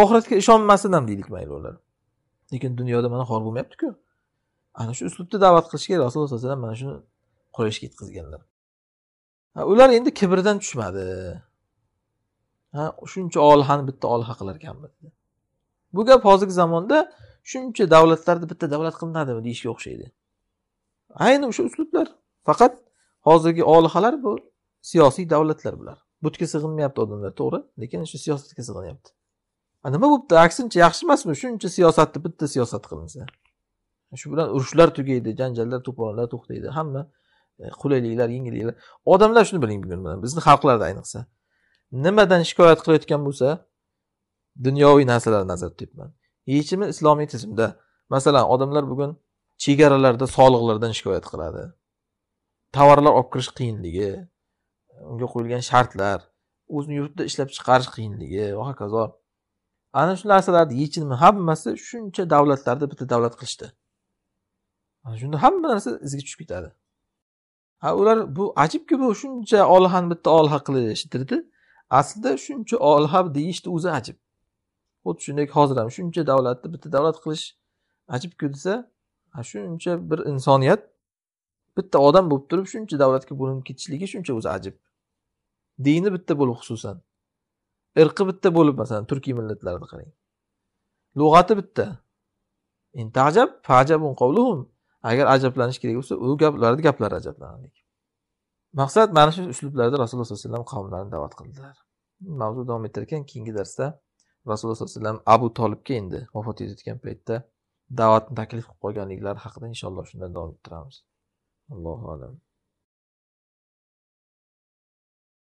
S1: oxiratga ishonmasin ham deylik mayli ular lekin dunyoda mana xor bo'lmayaptiku ana shu uslubda da'vat qilish kerak rasululloh sallallohu alayhi vasallam mana shuni qo'yishga yetkazganlar ular endi kibrdan tushmadi ha shuncha olhani bitta olha qilar ekanmiz bu gap hozirgi zamonda shuncha davlatlarni bitta davlat qilinadimi deyishga o'xshaydi ayni o'sha uslublar faqat hozirgi olihalar bu siyosiy davlatlar bular butga sig'inmayapti odamlar to'g'ri lekin shu siyosatga sig'inyapti nima bo'libdi aksincha yaxshi emasmi shuncha siyosatni bitta siyosat qilinsa shu bilan urushlar tugaydi janjallar to'polonlar to'xtaydi hamma E, qulayliklar yengilliklar odamlar shuni biling bugun mana bizni xalqlarda ayniqsa nimadan shikoyat qilayotgan bo'lsa dunyoviy narsalarni nazarda tutyapman yechimi islomiy tizimda masalan odamlar bugun chegaralarda soliqlardan shikoyat qiladi tovarlar olib kirish qiyinligi unga qo'yilgan shartlar o'zini yurtida ishlab chiqarish qiyinligi va hokazo ana shu narsalarni yechimi hammasi shuncha davlatlarda bitta davlat qilishdi ana shunda hamma narsa izga tushib ketadi ular bu ajibki bu shuncha olhani bitta olha qilishtirdi aslida shuncha olha deyishni o'zi ajib xuddi shunday hozir ham shuncha davlatni bitta davlat qilish ajibku desa shuncha bir insoniyat bitta odam bo'lib turib shuncha davlatga bo'linib ketishligi shuncha o'zi ajib dini bitta bo'lib xususan irqi bitta bo'lib masalan turkiy millatlarni qarang lug'ati bitta agar ajablanish kerak bo'lsa u gaplarni gaplari ajablanarlik maqsad mana shu uslublarda rasululloh sollallohu alayhi vasallam qavmlarni da'vat qildilar mavzu davom etar ekan keyingi darsda rasululloh sollallohu alayhi vasallam abu tolibga endi vafot etayotgan paytda da'vatni taklif qilib qolganliklari haqida inshaalloh shundan davom ettiramiz allohu alam